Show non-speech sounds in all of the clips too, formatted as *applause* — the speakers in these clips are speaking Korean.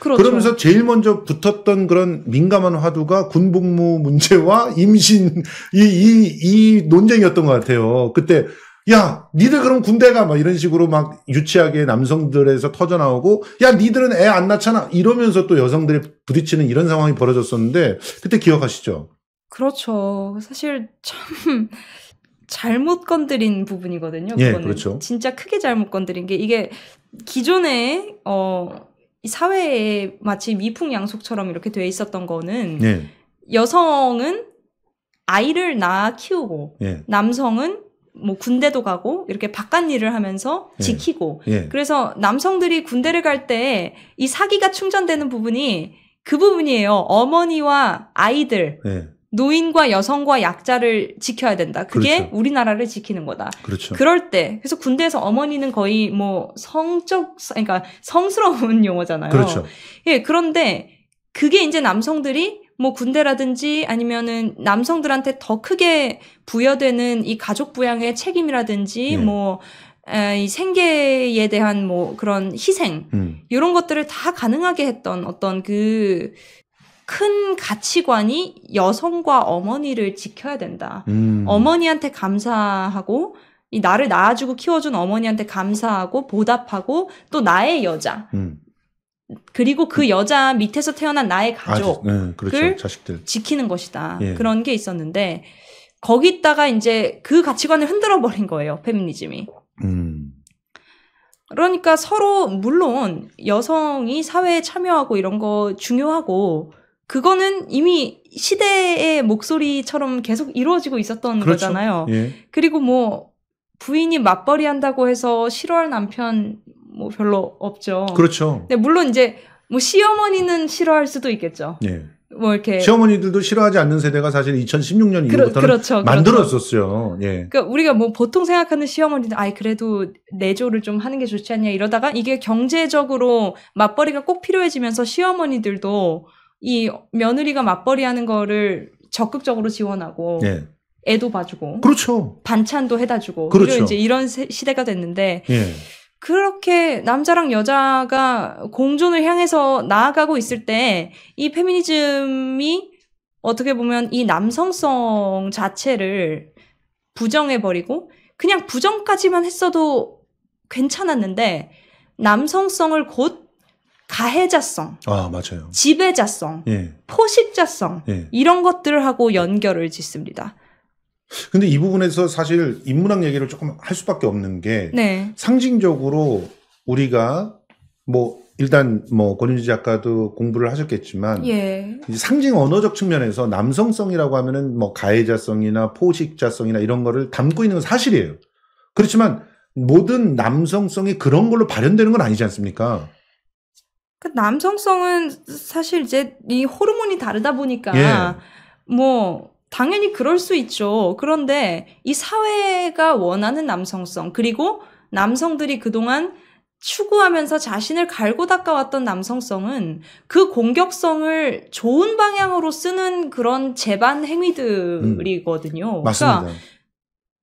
그렇죠. 그러면서 제일 먼저 붙었던 그런 민감한 화두가 군복무 문제와 임신 이 이 이 논쟁이었던 것 같아요. 그때 야, 니들 그럼 군대 가. 막 이런 식으로 막 유치하게 남성들에서 터져나오고, 야, 니들은 애 안 낳잖아. 이러면서 또 여성들이 부딪히는 이런 상황이 벌어졌었는데, 그때 기억하시죠? 그렇죠. 사실 참, *laughs* 잘못 건드린 부분이거든요. 예, 그거는. 그렇죠. 진짜 크게 잘못 건드린 게, 이게 기존에, 어, 이 사회에 마치 미풍양속처럼 이렇게 돼 있었던 거는 네. 여성은 아이를 낳아 키우고 네. 남성은 뭐 군대도 가고 이렇게 바깥 일을 하면서 예. 지키고 예. 그래서 남성들이 군대를 갈 때 이 사기가 충전되는 부분이 그 부분이에요. 어머니와 아이들 예. 노인과 여성과 약자를 지켜야 된다. 그게 그렇죠. 우리나라를 지키는 거다. 그렇죠. 그럴 때 그래서 군대에서 어머니는 거의 뭐 성적 그러니까 성스러운 *laughs* 용어잖아요. 그렇죠. 예, 그런데 그게 이제 남성들이 뭐 군대라든지 아니면은 남성들한테 더 크게 부여되는 이 가족 부양의 책임이라든지 예. 뭐 에, 이 생계에 대한 뭐 그런 희생 음. 이런 것들을 다 가능하게 했던 어떤 그큰 가치관이 여성과 어머니를 지켜야 된다. 음. 어머니한테 감사하고 이 나를 낳아주고 키워준 어머니한테 감사하고 보답하고 또 나의 여자. 음. 그리고 그 여자 밑에서 태어난 나의 네, 가족을 아, 네, 그렇죠. 지키는 것이다. 예. 그런 게 있었는데 거기다가 이제 그 가치관을 흔들어 버린 거예요. 페미니즘이. 음. 그러니까 서로 물론 여성이 사회에 참여하고 이런 거 중요하고 그거는 이미 시대의 목소리처럼 계속 이루어지고 있었던 그렇죠. 거잖아요. 예. 그리고 뭐 부인이 맞벌이 한다고 해서 싫어할 남편 뭐 별로 없죠. 그렇죠. 네, 물론 이제 뭐 시어머니는 싫어할 수도 있겠죠. 예. 뭐 이렇게 시어머니들도 싫어하지 않는 세대가 사실 2016년 이후부터는 그 그렇죠, 만들었었어요. 그렇죠. 예. 그러니까 우리가 뭐 보통 생각하는 시어머니는 아이 그래도 내조를 좀 하는 게 좋지 않냐 이러다가 이게 경제적으로 맞벌이가 꼭 필요해지면서 시어머니들도 이 며느리가 맞벌이 하는 거를 적극적으로 지원하고 예. 애도 봐주고 그렇죠. 반찬도 해다 주고 그렇죠. 이제 이런 시대가 됐는데 예. 그렇게 남자랑 여자가 공존을 향해서 나아가고 있을 때 이 페미니즘이 어떻게 보면 이 남성성 자체를 부정해 버리고 그냥 부정까지만 했어도 괜찮았는데 남성성을 곧 가해자성, 아 맞아요. 지배자성, 예. 포식자성 예. 이런 것들하고 연결을 짓습니다. 근데 이 부분에서 사실 인문학 얘기를 조금 할 수밖에 없는 게 네. 상징적으로 우리가 뭐 일단 뭐 권윤지 작가도 공부를 하셨겠지만 예. 상징 언어적 측면에서 남성성이라고 하면은 뭐 가해자성이나 포식자성이나 이런 거를 담고 있는 건 사실이에요. 그렇지만 모든 남성성이 그런 걸로 발현되는 건 아니지 않습니까? 그 남성성은 사실 이제 이 호르몬이 다르다 보니까 예. 뭐 당연히 그럴 수 있죠. 그런데 이 사회가 원하는 남성성 그리고 남성들이 그동안 추구하면서 자신을 갈고 닦아왔던 남성성은 그 공격성을 좋은 방향으로 쓰는 그런 재반 행위들이거든요. 음, 맞습니다. 그러니까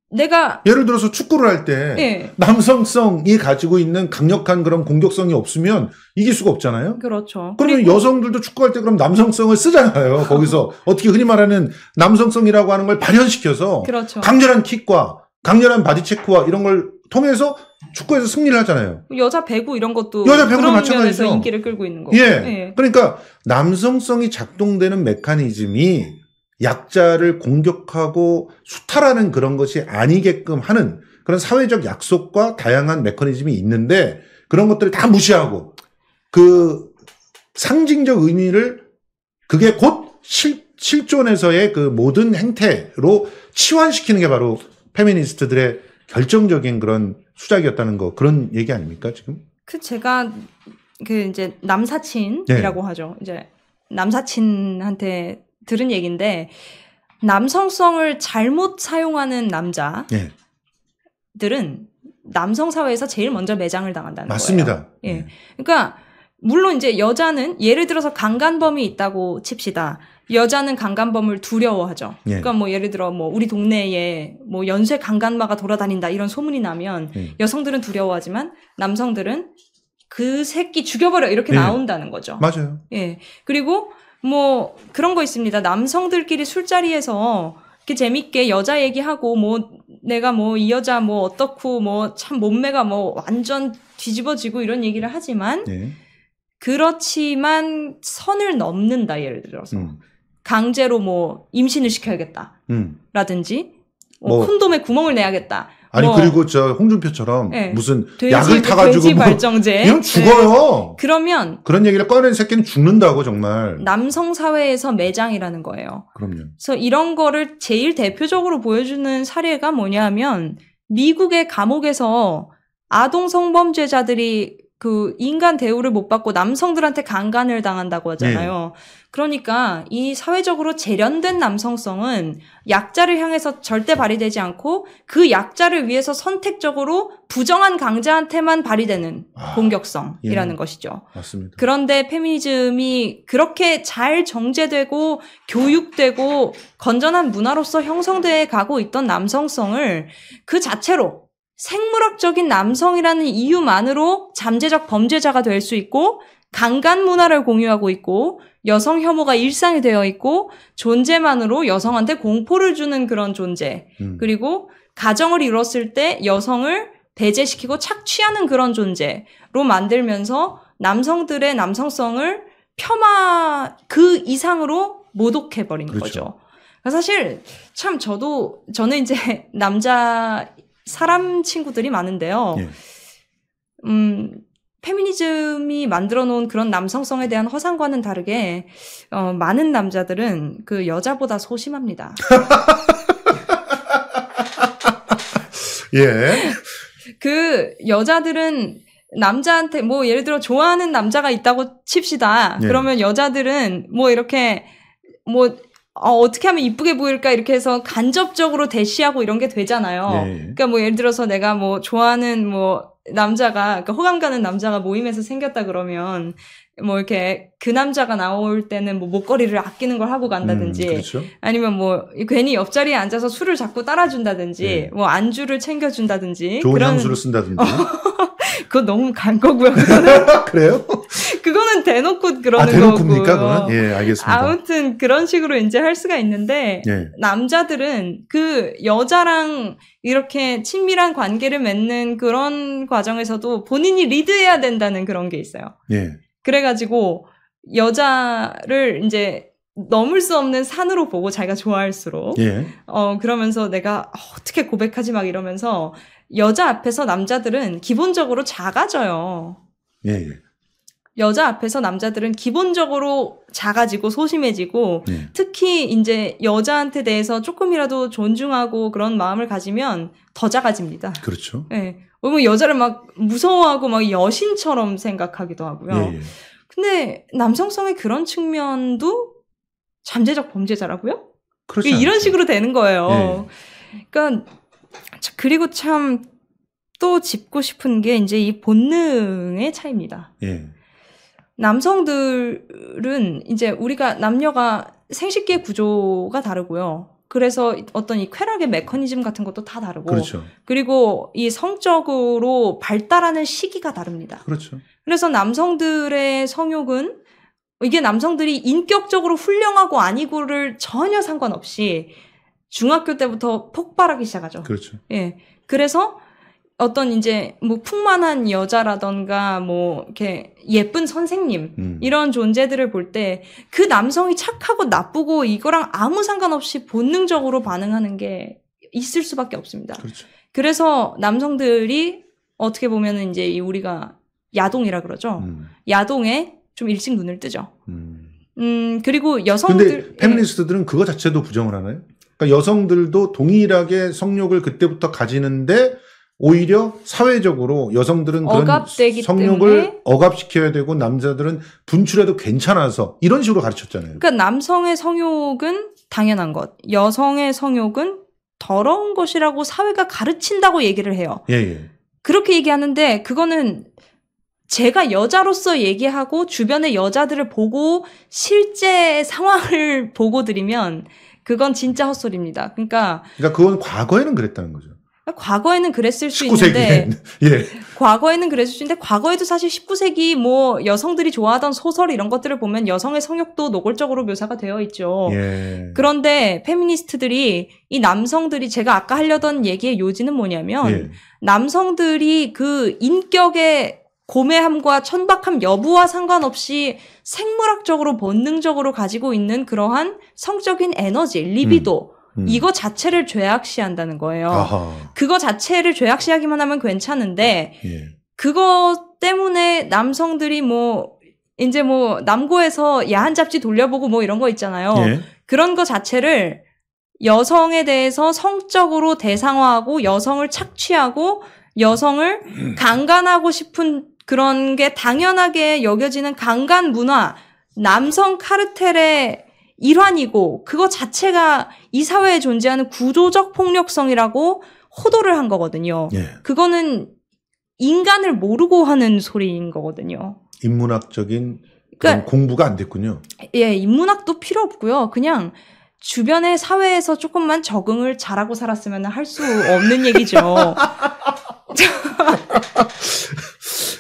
내가 예를 들어서 축구를 할때 네. 예. 남성성이 가지고 있는 강력한 그런 공격성이 없으면 이길 수가 없잖아요. 그렇죠. 그러면 여성들도 축구할 때 그럼 남성성을 쓰잖아요. *laughs* 거기서 어떻게 흔히 말하는 남성성이라고 하는 걸 발현시켜서 그렇죠. 강렬한 킥과 강렬한 바디 체크와 이런 걸 통해서 축구에서 승리를 하잖아요. 여자 배구 이런 것도 여자 배구도 마찬가지죠. 인기를 끌고 있는 거고. 예. 예. 그러니까 남성성이 작동되는 메커니즘이 약자를 공격하고 수탈하는 그런 것이 아니게끔 하는 그런 사회적 약속과 다양한 메커니즘이 있는데 그런 것들을 다 무시하고 그 상징적 의미를 그게 곧 실, 실존에서의 그 모든 행태로 치환시키는 게 바로 페미니스트들의 결정적인 그런 수작이었다는 거 그런 얘기 아닙니까 지금? 그 제가 그 이제 남사친이라고 네. 하죠. 이제 남사친한테 들은 얘기인데 남성성을 잘못 사용하는 남자들은 예. 남성 사회에서 제일 먼저 매장을 당한다는 맞습니다. 거예요. 맞습니다. 예. 예. 그러니까 물론 이제 여자는 예를 들어서 강간범이 있다고 칩시다. 여자는 강간범을 두려워하죠. 예. 그러니까 뭐 예를 들어 뭐 우리 동네에 뭐 연쇄 강간마가 돌아다닌다 이런 소문이 나면 예. 여성들은 두려워하지만 남성들은 그 새끼 죽여버려 이렇게 예. 나온다는 거죠. 맞아요. 예. 그리고 뭐 그런 거 있습니다. 남성들끼리 술자리에서 이렇게 재밌게 여자 얘기하고 뭐 내가 뭐 이 여자 뭐 어떻고 뭐 참 몸매가 뭐 완전 뒤집어지고 이런 얘기를 하지만 네. 그렇지만 선을 넘는다 예를 들어서 음. 강제로 뭐 임신을 시켜야겠다 음. 라든지 뭐뭐 뭐 콘돔에 구멍을 내야겠다 아니 뭐, 그리고 저 홍준표처럼 네. 무슨 그 약을 타 가지고 뭐 발정제 이건 네. 죽어요. 네. 그러면 그런 얘기를 꺼낸 새끼는 죽는다고 정말. 남성 사회에서 매장이라는 거예요. 그럼요. 그래서 이런 거를 제일 대표적으로 보여주는 사례가 뭐냐면 미국의 감옥에서 아동 성범죄자들이 그 인간 대우를 못 받고 남성들한테 강간을 당한다고 하잖아요. 네. 그러니까 이 사회적으로 재련된 남성성은 약자를 향해서 절대 발휘되지 않고 그 약자를 위해서 선택적으로 부정한 강자한테만 발휘되는 아, 공격성이라는 예. 것이죠. 맞습니다. 그런데 페미니즘이 그렇게 잘 정제되고 교육되고 건전한 문화로서 형성돼 가고 있던 남성성을 그 자체로 생물학적인 남성이라는 이유만으로 잠재적 범죄자가 될 수 있고 강간 문화를 공유하고 있고 여성 혐오가 일상이 되어 있고 존재만으로 여성한테 공포를 주는 그런 존재 음. 그리고 가정을 이뤘을 때 여성을 배제시키고 착취하는 그런 존재로 만들면서 남성들의 남성성을 폄하 그 이상으로 모독해버린 그렇죠. 거죠. 그러니까 사실 참 저도 저는 이제 *laughs* 남자 사람 친구들이 많은데요. 예. 음, 페미니즘이 만들어 놓은 그런 남성성에 대한 허상과는 다르게 어, 많은 남자들은 그 여자보다 소심합니다. *laughs* 예. 그 여자들은 남자한테 뭐 예를 들어 좋아하는 남자가 있다고 칩시다. 예. 그러면 여자들은 뭐 이렇게 뭐 어, 어떻게 하면 이쁘게 보일까 이렇게 해서 간접적으로 대시하고 이런 게 되잖아요. 예, 예. 그러니까 뭐 예를 들어서 내가 뭐 좋아하는 뭐 남자가 그러니까 호감 가는 남자가 모임에서 생겼다 그러면 뭐 이렇게 그 남자가 나올 때는 뭐 목걸이를 아끼는 걸 하고 간다든지 음, 그렇죠. 아니면 뭐 괜히 옆자리에 앉아서 술을 자꾸 따라준다든지 예. 뭐 안주를 챙겨준다든지 좋은 그런... 향수를 쓴다든지 *laughs* 그거 너무 간 거고요. 그거는 *laughs* 그래요? 그거는 대놓고 그러는 아, 대놓고입니까, 거고요. 그거 예, 알겠습니다. 아무튼 그런 식으로 이제 할 수가 있는데 예. 남자들은 그 여자랑 이렇게 친밀한 관계를 맺는 그런 과정에서도 본인이 리드해야 된다는 그런 게 있어요. 예. 그래가지고 여자를 이제 넘을 수 없는 산으로 보고 자기가 좋아할수록 예. 어 그러면서 내가 어, 어떻게 고백하지 막 이러면서 여자 앞에서 남자들은 기본적으로 작아져요. 예. 예. 여자 앞에서 남자들은 기본적으로 작아지고 소심해지고 예. 특히 이제 여자한테 대해서 조금이라도 존중하고 그런 마음을 가지면 더 작아집니다. 그렇죠. 예. 왜냐면 여자를 막 무서워하고 막 여신처럼 생각하기도 하고요. 예. 예. 근데 남성성의 그런 측면도 잠재적 범죄자라고요? 그렇죠. 이런 식으로 되는 거예요. 예, 예. 그러니까 그리고 참 또 짚고 싶은 게 이제 이 본능의 차이입니다. 예. 남성들은 이제 우리가 남녀가 생식기의 구조가 다르고요. 그래서 어떤 이 쾌락의 메커니즘 같은 것도 다 다르고 그렇죠. 그리고 이 성적으로 발달하는 시기가 다릅니다. 그렇죠. 그래서 남성들의 성욕은 이게 남성들이 인격적으로 훌륭하고 아니고를 전혀 상관없이 중학교 때부터 폭발하기 시작하죠. 그렇죠. 예. 그래서 어떤 이제 뭐 풍만한 여자라던가 뭐 이렇게 예쁜 선생님 음. 이런 존재들을 볼 때 그 남성이 착하고 나쁘고 이거랑 아무 상관없이 본능적으로 반응하는 게 있을 수밖에 없습니다. 그렇죠. 그래서 남성들이 어떻게 보면은 이제 우리가 야동이라 그러죠. 음. 야동에 좀 일찍 눈을 뜨죠. 음. 음 그리고 여성들 근데 예. 페미니스트들은 예. 그거 자체도 부정을 하나요? 그러니까 여성들도 동일하게 성욕을 그때부터 가지는데 오히려 사회적으로 여성들은 그런 성욕을 억압시켜야 되고 남자들은 분출해도 괜찮아서 이런 식으로 가르쳤잖아요. 그러니까 남성의 성욕은 당연한 것, 여성의 성욕은 더러운 것이라고 사회가 가르친다고 얘기를 해요. 예, 예. 그렇게 얘기하는데 그거는 제가 여자로서 얘기하고 주변의 여자들을 보고 실제 상황을 *laughs* 보고 드리면 그건 진짜 헛소리입니다. 그러니까 그러니까 그건 과거에는 그랬다는 거죠. 과거에는 그랬을 19세기엔. 수 있는데 *laughs* 예. 과거에는 그랬을 수 있는데 과거에도 사실 19세기 뭐 여성들이 좋아하던 소설 이런 것들을 보면 여성의 성욕도 노골적으로 묘사가 되어 있죠. 예. 그런데 페미니스트들이 이 남성들이 제가 아까 하려던 얘기의 요지는 뭐냐면 예. 남성들이 그 인격의 고매함과 천박함 여부와 상관없이 생물학적으로 본능적으로 가지고 있는 그러한 성적인 에너지, 리비도, 음. 음. 이거 자체를 죄악시한다는 거예요. 아하. 그거 자체를 죄악시하기만 하면 괜찮은데, 예. 그거 때문에 남성들이 뭐, 이제 뭐, 남고에서 야한 잡지 돌려보고 뭐 이런 거 있잖아요. 예. 그런 거 자체를 여성에 대해서 성적으로 대상화하고 여성을 착취하고 여성을 *clears throat* 강간하고 싶은 그런 게 당연하게 여겨지는 강간 문화, 남성 카르텔의 일환이고 그거 자체가 이 사회에 존재하는 구조적 폭력성이라고 호도를 한 거거든요. 예. 그거는 인간을 모르고 하는 소리인 거거든요. 인문학적인 그러니까, 공부가 안 됐군요. 예, 인문학도 필요 없고요. 그냥 주변의 사회에서 조금만 적응을 잘하고 살았으면 할 수 없는 얘기죠. *laughs*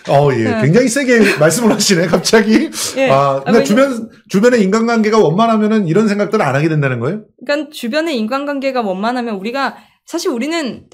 어, 예. 네. 굉장히 세게 말씀을 하시네, 갑자기. 예. 아, 아 그러니까 아, 주변, 주변의 인간관계가 원만하면은 이런 생각들 을안 하게 된다는 거예요? 그러니까 주변의 인간관계가 원만하면 우리가, 사실 우리는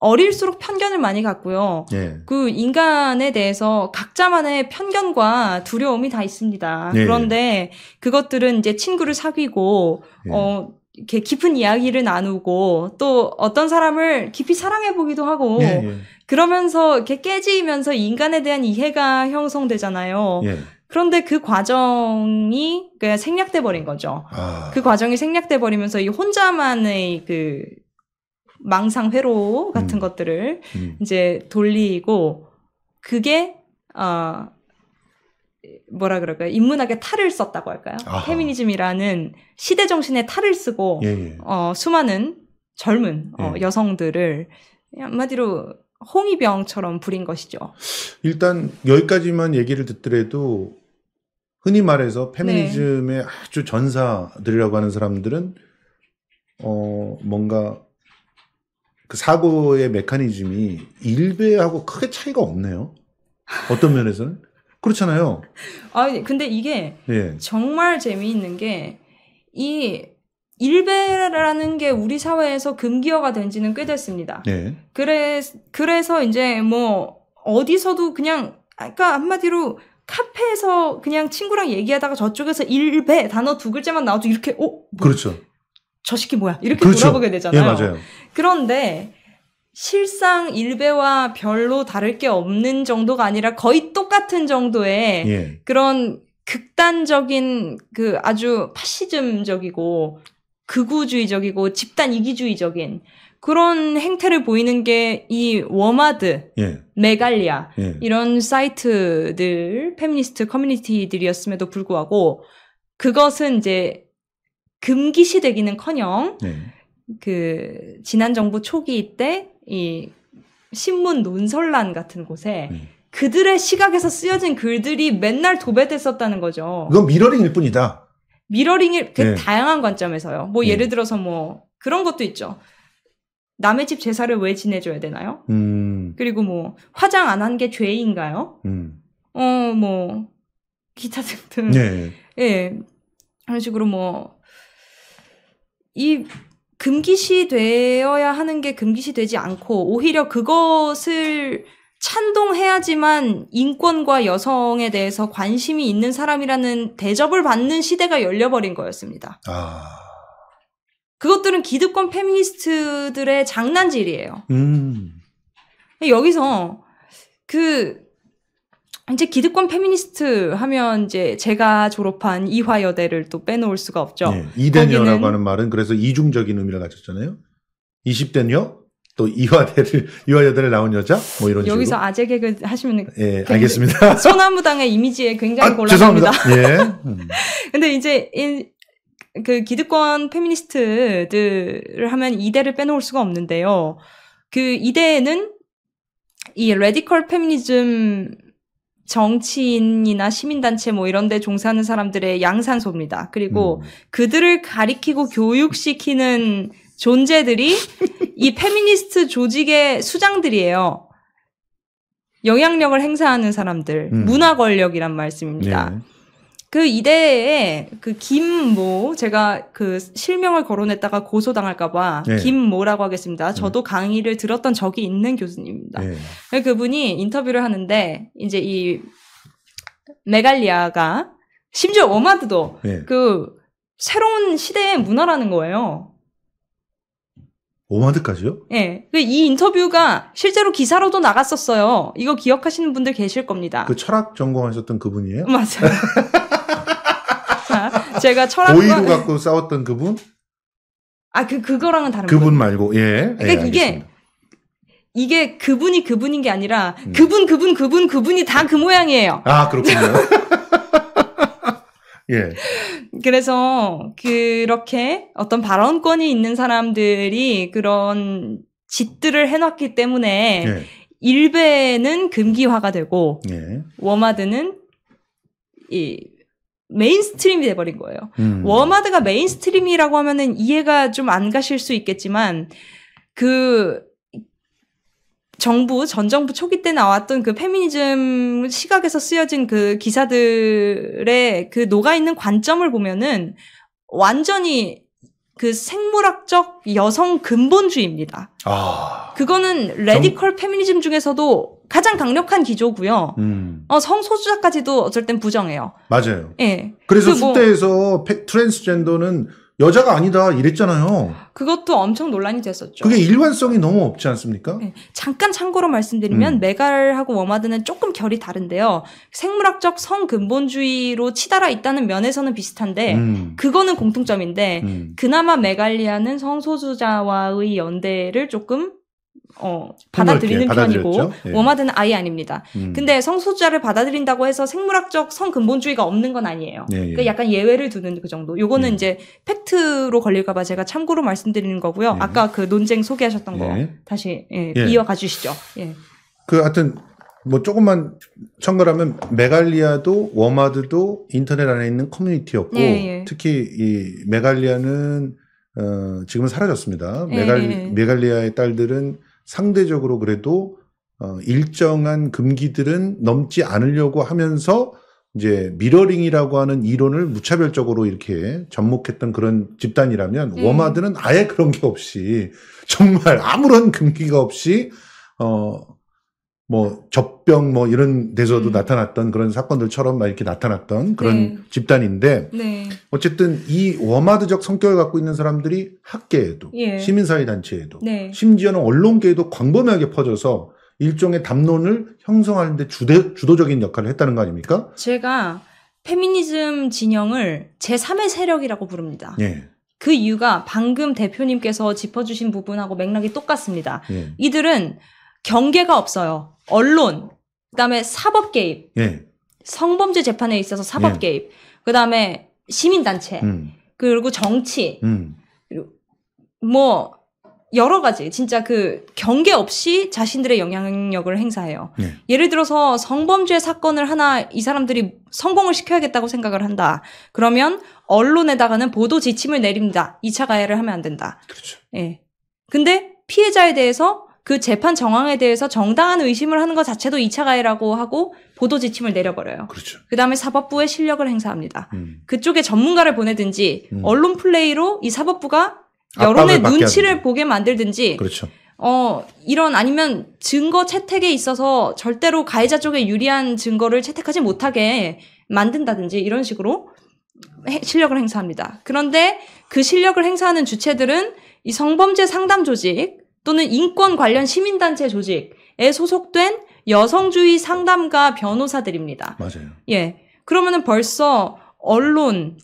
어릴수록 편견을 많이 갖고요. 예. 그 인간에 대해서 각자만의 편견과 두려움이 다 있습니다. 예, 예. 그런데 그것들은 이제 친구를 사귀고 예. 어 이렇게 깊은 이야기를 나누고 또 어떤 사람을 깊이 사랑해 보기도 하고 예, 예. 그러면서 이렇게 깨지면서 인간에 대한 이해가 형성되잖아요. 그런데 그 과정이 그냥 생략돼 버린 거죠. 아... 그 과정이 생략돼 버리면서 이 혼자만의 그 망상 회로 같은 음. 것들을 음. 이제 돌리고 그게 어 뭐라 그럴까요? 인문학의 탈을 썼다고 할까요? 아하. 페미니즘이라는 시대 정신의 탈을 쓰고 예, 예. 어 수많은 젊은 어, 예. 어, 여성들을 한마디로 홍위병처럼 부린 것이죠. 일단 여기까지만 얘기를 듣더라도 흔히 말해서 페미니즘의 네. 아주 전사들이라고 하는 사람들은 어 뭔가 그 사고의 메커니즘이 일베하고 크게 차이가 없네요. 어떤 면에서는 그렇잖아요. 아 근데 이게 예. 정말 재미있는 게 이 일베라는 게 우리 사회에서 금기어가 된지는 꽤 됐습니다. 예. 그래 그래서 이제 뭐 어디서도 그냥 아까 한마디로 카페에서 그냥 친구랑 얘기하다가 저쪽에서 일배 단어 두 글자만 나와도 이렇게 어 뭐, 그렇죠. 저 새끼 뭐야 이렇게 그렇죠. 돌아보게 되잖아요. 예, 그런데 실상 일배와 별로 다를 게 없는 정도가 아니라 거의 똑같은 정도의 예. 그런 극단적인 그 아주 파시즘적이고 극우주의적이고 집단 이기주의적인 그런 행태를 보이는 게 이 워마드, 예. 메갈리아 예. 이런 사이트들 페미니스트 커뮤니티들이었음에도 불구하고 그것은 이제 금기시되기는커녕 네. 그 지난 정부 초기 때 이 신문 논설란 같은 곳에 네. 그들의 시각에서 쓰여진 글들이 맨날 도배됐었다는 거죠. 그건 미러링일 뿐이다. 미러링일 그 네. 다양한 관점에서요. 뭐 네. 예를 들어서 뭐 그런 것도 있죠. 남의 집 제사를 왜 지내줘야 되나요? 음. 그리고 뭐 화장 안 한 게 죄인가요? 음. 어뭐 기타 등등. 네. 예. 그런 식으로 뭐이 금기시 되어야 하는 게 금기시 되지 않고 오히려 그것을 찬동해야지만 인권과 여성에 대해서 관심이 있는 사람이라는 대접을 받는 시대가 열려버린 거였습니다. 아... 그것들은 기득권 페미니스트들의 장난질이에요. 음... 여기서 그 이제 기득권 페미니스트 하면 이제 제가 졸업한 이화여대를 또 빼놓을 수가 없죠. 네, 이대녀라고 하는 말은 그래서 이중적인 의미를 가졌잖아요. 20대녀 또 이화대를 이화여대를 나온 여자 뭐 이런 여기서 식으로. 아재 개그 하시면 예 알겠습니다. *laughs* 소나무당의 이미지에 굉장히 아, 곤란합니다. 죄송합니다. 예. *laughs* 음. 근데 이제 그 기득권 페미니스트들을 하면 이대를 빼놓을 수가 없는데요. 그 이대는 이 레디컬 페미니즘 정치인이나 시민단체 뭐 이런 데 종사하는 사람들의 양산소입니다. 그리고 음. 그들을 가리키고 교육시키는 존재들이 이 페미니스트 조직의 수장들이에요. 영향력을 행사하는 사람들, 음. 문화 권력이란 말씀입니다. 네. 그 이대에 그 김모 제가 그 실명을 거론했다가 고소당할까봐 네. 김모라고 하겠습니다. 음. 저도 네. 강의를 들었던 적이 있는 교수님입니다. 네. 그 그분이 인터뷰를 하는데 이제 이 메갈리아가 심지어 워마드도 네. 그 새로운 시대의 문화라는 거예요. 오마드까지요 예. 네. 이 인터뷰가 실제로 기사로도 나갔었어요. 이거 기억하시는 분들 계실 겁니다. 그 철학 전공하셨던 그분이에요? *laughs* 맞아요. *laughs* 제가 철학과 고의로 갖고 싸웠던 그분? 아 그 그거랑은 다른 그분 분. 말고 예. 그러니까 예, 이게 이게 그분이 그분인 게 아니라 음. 그분 그분 그분 그분이 다 그 모양이에요. 아 그렇군요. *laughs* 예. 그래서 그렇게 어떤 발언권이 있는 사람들이 그런 짓들을 해놨기 때문에 예. 일베는 금기화가 되고 예. 워마드는 이 메인스트림이 돼버린 거예요. 음. 워마드가 메인스트림이라고 하면은 이해가 좀 안 가실 수 있겠지만 그 정부 전 정부 초기 때 나왔던 그 페미니즘 시각에서 쓰여진 그 기사들의 그 녹아 있는 관점을 보면은 완전히 그 생물학적 여성 근본주의입니다. 아, 그거는 레디컬 정... 페미니즘 중에서도 가장 강력한 기조고요. 음. 어, 성소수자까지도 어쩔 땐 부정해요. 맞아요. 예. 그래서 뭐 숙대에서 뭐, 트랜스젠더는 여자가 아니다 이랬잖아요. 그것도 엄청 논란이 됐었죠. 그게 일관성이 너무 없지 않습니까? 네. 잠깐 참고로 말씀드리면 음. 메갈하고 워마드는 조금 결이 다른데요. 생물학적 성근본주의로 치달아 있다는 면에서는 비슷한데 음. 그거는 공통점인데 음. 그나마 메갈리아는 성소수자와의 연대를 조금 어, 받아들이는 편이고 예. 워마드는 아예 아닙니다. 음. 근데 성소자를 받아들인다고 해서 생물학적 성근본주의가 없는 건 아니에요. 예, 예. 그러니까 약간 예외를 두는 그 정도. 요거는 예. 이제 팩트로 걸릴까봐 제가 참고로 말씀드리는 거고요. 예. 아까 그 논쟁 소개하셨던 거 예. 다시 이어가 주시죠. 예. 그 하여튼 뭐 조금만 청결하면 메갈리아도 워마드도 인터넷 안에 있는 커뮤니티였고 특히 이 메갈리아는 어, 지금은 사라졌습니다. 메갈, 메갈리아의 딸들은 상대적으로 그래도 어, 일정한 금기들은 넘지 않으려고 하면서 이제 미러링이라고 하는 이론을 무차별적으로 이렇게 접목했던 그런 집단이라면 음. 워마드는 아예 그런 게 없이 *laughs* 정말 아무런 금기가 없이 어 뭐접병뭐 뭐 이런 데서도 음. 나타났던 그런 사건들처럼 막 이렇게 나타났던 그런 네. 집단인데 네. 어쨌든 이 워마드적 성격을 갖고 있는 사람들이 학계에도 예. 시민사회 단체에도 네. 심지어는 언론계에도 광범위하게 퍼져서 일종의 담론을 형성하는데 주대, 주도적인 역할을 했다는 거 아닙니까? 제가 페미니즘 진영을 제3의 세력이라고 부릅니다. 예. 그 이유가 방금 대표님께서 짚어주신 부분하고 맥락이 똑같습니다. 예. 이들은 경계가 없어요. 언론, 그다음에 사법 개입, 예. 성범죄 재판에 있어서 사법 예. 개입, 그다음에 시민 단체, 음. 그리고 정치, 음. 그리고 뭐 여러 가지 진짜 그 경계 없이 자신들의 영향력을 행사해요. 예. 예를 들어서 성범죄 사건을 하나 이 사람들이 성공을 시켜야겠다고 생각을 한다. 그러면 언론에다가는 보도 지침을 내립니다. 2차 가해를 하면 안 된다. 그렇죠. 예. 근데 피해자에 대해서 그 재판 정황에 대해서 정당한 의심을 하는 것 자체도 2차 가해라고 하고 보도 지침을 내려버려요. 그렇죠. 그다음에 사법부의 실력을 행사합니다. 음. 그쪽에 전문가를 보내든지 음. 언론 플레이로 이 사법부가 여론의 눈치를 보게 만들든지 그렇죠. 어, 이런 아니면 증거 채택에 있어서 절대로 가해자 쪽에 유리한 증거를 채택하지 못하게 만든다든지 이런 식으로 해, 실력을 행사합니다. 그런데 그 실력을 행사하는 주체들은 이 성범죄 상담 조직, 또는 인권 관련 시민단체 조직에 소속된 여성주의 상담가 변호사들입니다. 맞아요. 예. 그러면은 벌써 언론,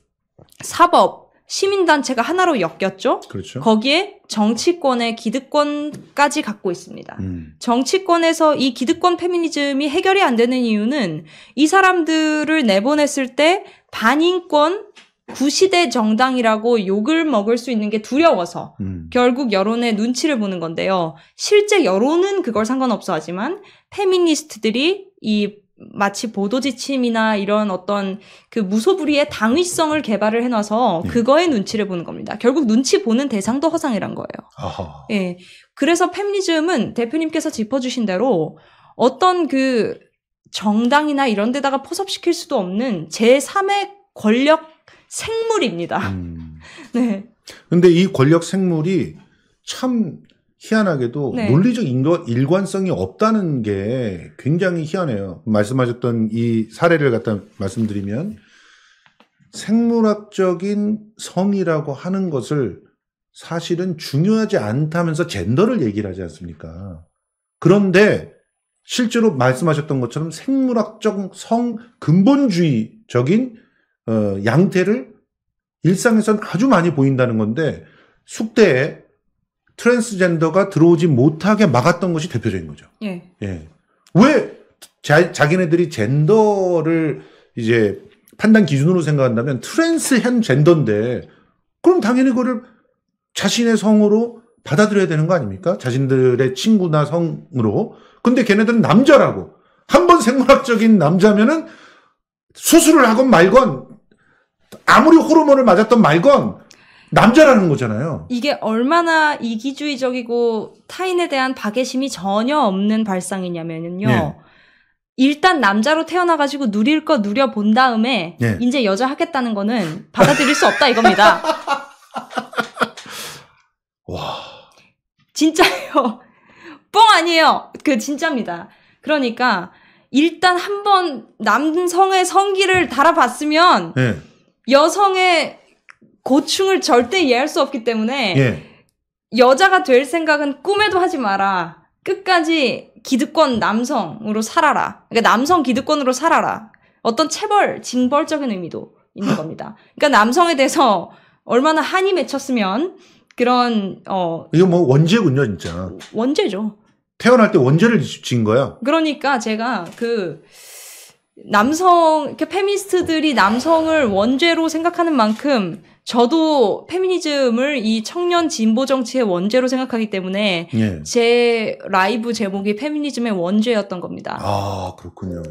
사법, 시민단체가 하나로 엮였죠? 그렇죠. 거기에 정치권의 기득권까지 갖고 있습니다. 음. 정치권에서 이 기득권 페미니즘이 해결이 안 되는 이유는 이 사람들을 내보냈을 때 반인권 구시대 정당이라고 욕을 먹을 수 있는 게 두려워서 음. 결국 여론의 눈치를 보는 건데요. 실제 여론은 그걸 상관없어 하지만 페미니스트들이 이 마치 보도 지침이나 이런 어떤 그 무소불위의 당위성을 개발을 해놔서 네. 그거에 예. 눈치를 보는 겁니다. 결국 눈치 보는 대상도 허상이란 거예요. 아하. 예. 그래서 페미니즘은 대표님께서 짚어주신 대로 어떤 그 정당이나 이런 데다가 포섭시킬 수도 없는 제3의 권력 생물입니다. 음. *laughs* 네. 근데 이 권력 생물이 참 희한하게도 네. 논리적 인과, 일관성이 없다는 게 굉장히 희한해요. 말씀하셨던 이 사례를 갖다 말씀드리면 생물학적인 성이라고 하는 것을 사실은 중요하지 않다면서 젠더를 얘기를 하지 않습니까? 그런데 실제로 말씀하셨던 것처럼 생물학적 성 근본주의적인 어, 양태를 일상에선 아주 많이 보인다는 건데 숙대에 트랜스젠더가 들어오지 못하게 막았던 것이 대표적인 거죠. 예. 예. 왜 자, 자기네들이 젠더를 이제 판단 기준으로 생각한다면 트랜스현 젠더인데 그럼 당연히 그거를 자신의 성으로 받아들여야 되는 거 아닙니까? 자신들의 친구나 성으로. 근데 걔네들은 남자라고. 한 번 생물학적인 남자면은 수술을 하건 말건 아무리 호르몬을 맞았던 말건 남자라는 거잖아요. 이게 얼마나 이기주의적이고 타인에 대한 박애심이 전혀 없는 발상이냐면요. 예. 일단 남자로 태어나가지고 누릴 거 누려본 다음에 예. 이제 여자 하겠다는 거는 받아들일 수 없다 이겁니다. *laughs* 와. 진짜요. 뻥 아니에요. 그 진짜입니다. 그러니까 일단 한 번 남성의 성기를 달아봤으면 예. 여성의 고충을 절대 이해할 수 없기 때문에 예. 여자가 될 생각은 꿈에도 하지 마라. 끝까지 기득권 남성으로 살아라. 그러니까 남성 기득권으로 살아라. 어떤 체벌, 징벌적인 의미도 있는 겁니다. 그러니까 남성에 대해서 얼마나 한이 맺혔으면 그런 어 이거 뭐 원죄군요, 진짜. 원죄죠. 태어날 때 원죄를 진 거야. 그러니까 제가 그 남성 이렇게 페미니스트들이 남성을 원죄로 생각하는 만큼 저도 페미니즘을 이 청년 진보 정치의 원죄로 생각하기 때문에 예. 제 라이브 제목이 페미니즘의 원죄였던 겁니다. 아 그렇군요.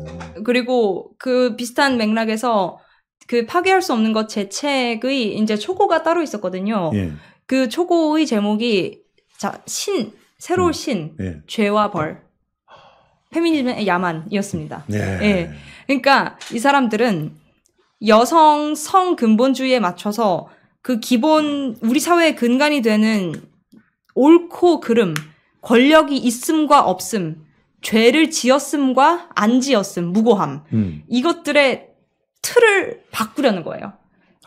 그리고 그 비슷한 맥락에서 그 파괴할 수 없는 것 제 책의 이제 초고가 따로 있었거든요. 예. 그 초고의 제목이 자 신 새로운 음. 신 예. 죄와 벌 페미니즘의 야만이었습니다. 예. 예. 그러니까 이 사람들은 여성 성 근본주의에 맞춰서 그 기본 우리 사회의 근간이 되는 옳고 그름, 권력이 있음과 없음, 죄를 지었음과 안 지었음, 무고함 음. 이것들의 틀을 바꾸려는 거예요.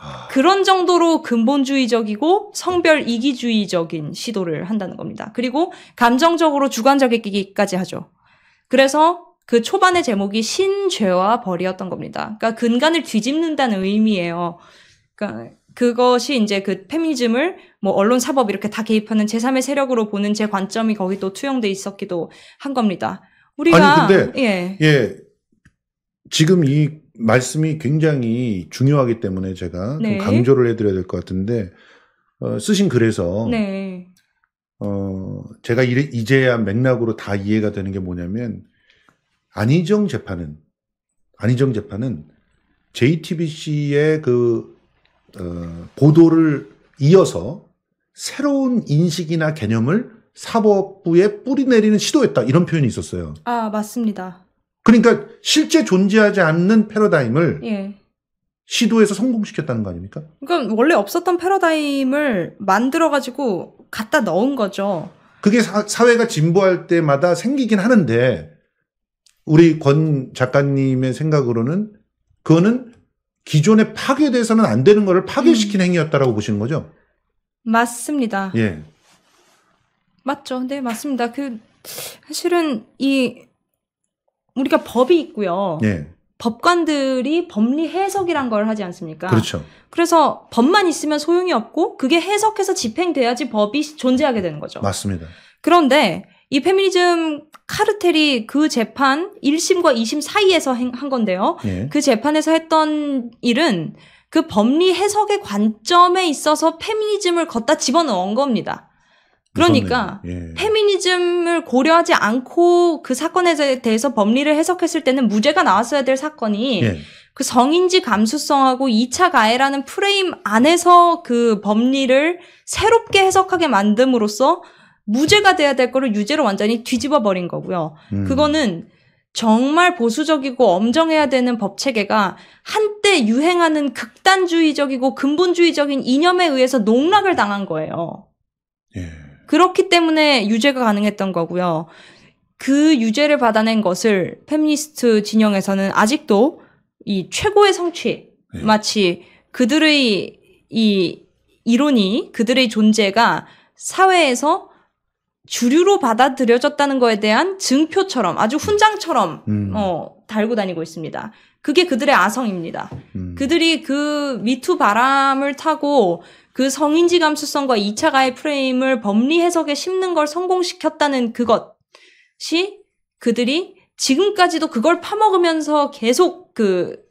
아. 그런 정도로 근본주의적이고 성별 이기주의적인 시도를 한다는 겁니다. 그리고 감정적으로 주관적이기까지 하죠. 그래서 그 초반의 제목이 신죄와 벌이었던 겁니다. 그러니까 근간을 뒤집는다는 의미예요. 그러니까 그것이 이제 그 페미니즘을 뭐 언론 사법 이렇게 다 개입하는 제3의 세력으로 보는 제 관점이 거기 또 투영돼 있었기도 한 겁니다. 우리가 아니 근데 예. 예. 지금 이 말씀이 굉장히 중요하기 때문에 제가 네. 좀 강조를 해드려야 될 것 같은데 어, 쓰신 글에서 네. 어, 제가 이제야 맥락으로 다 이해가 되는 게 뭐냐면 안희정 재판은 안희정 재판은 JTBC의 그 어, 보도를 이어서 새로운 인식이나 개념을 사법부에 뿌리내리는 시도했다 이런 표현이 있었어요. 아 맞습니다. 그러니까 실제 존재하지 않는 패러다임을 예. 시도해서 성공시켰다는 거 아닙니까? 그러니까 원래 없었던 패러다임을 만들어가지고 갖다 넣은 거죠. 그게 사, 회가 진보할 때마다 생기긴 하는데 우리 권 작가님의 생각으로는 그거는 기존에 파괴돼서는 안 되는 것을 파괴시킨 음. 행위였다라고 보시는 거죠? 맞습니다. 예. 맞죠. 네, 맞습니다. 그 사실은 이 우리가 법이 있고요. 예. 법관들이 법리 해석이란 걸 하지 않습니까? 그렇죠. 그래서 법만 있으면 소용이 없고 그게 해석해서 집행돼야지 법이 존재하게 되는 거죠. 맞습니다. 그런데 이 페미니즘 카르텔이 그 재판 1심과 2심 사이에서 한 건데요. 예. 그 재판에서 했던 일은 그 법리 해석의 관점에 있어서 페미니즘을 걷다 집어넣은 겁니다. 그러니까 예. 페미니즘을 고려하지 않고 그 사건에 대해서 법리를 해석했을 때는 무죄가 나왔어야 될 사건이 예. 그 성인지 감수성하고 2차 가해라는 프레임 안에서 그 법리를 새롭게 해석하게 만듦으로써 무죄가 돼야 될 거를 유죄로 완전히 뒤집어 버린 거고요. 음. 그거는 정말 보수적이고 엄정해야 되는 법 체계가 한때 유행하는 극단주의적이고 근본주의적인 이념에 의해서 농락을 당한 거예요. 예. 그렇기 때문에 유죄가 가능했던 거고요. 그 유죄를 받아낸 것을 페미니스트 진영에서는 아직도 이 최고의 성취, 예. 마치 그들의 이 이론이 그들의 존재가 사회에서 주류로 받아들여졌다는 거에 대한 증표처럼 아주 훈장처럼 음. 어, 달고 다니고 있습니다. 그게 그들의 아성입니다. 음. 그들이 그 미투 바람을 타고 그 성인지 감수성과 2차 가해 프레임을 법리 해석에 심는 걸 성공시켰다는 그것이 그들이 지금까지도 그걸 파먹으면서 계속 그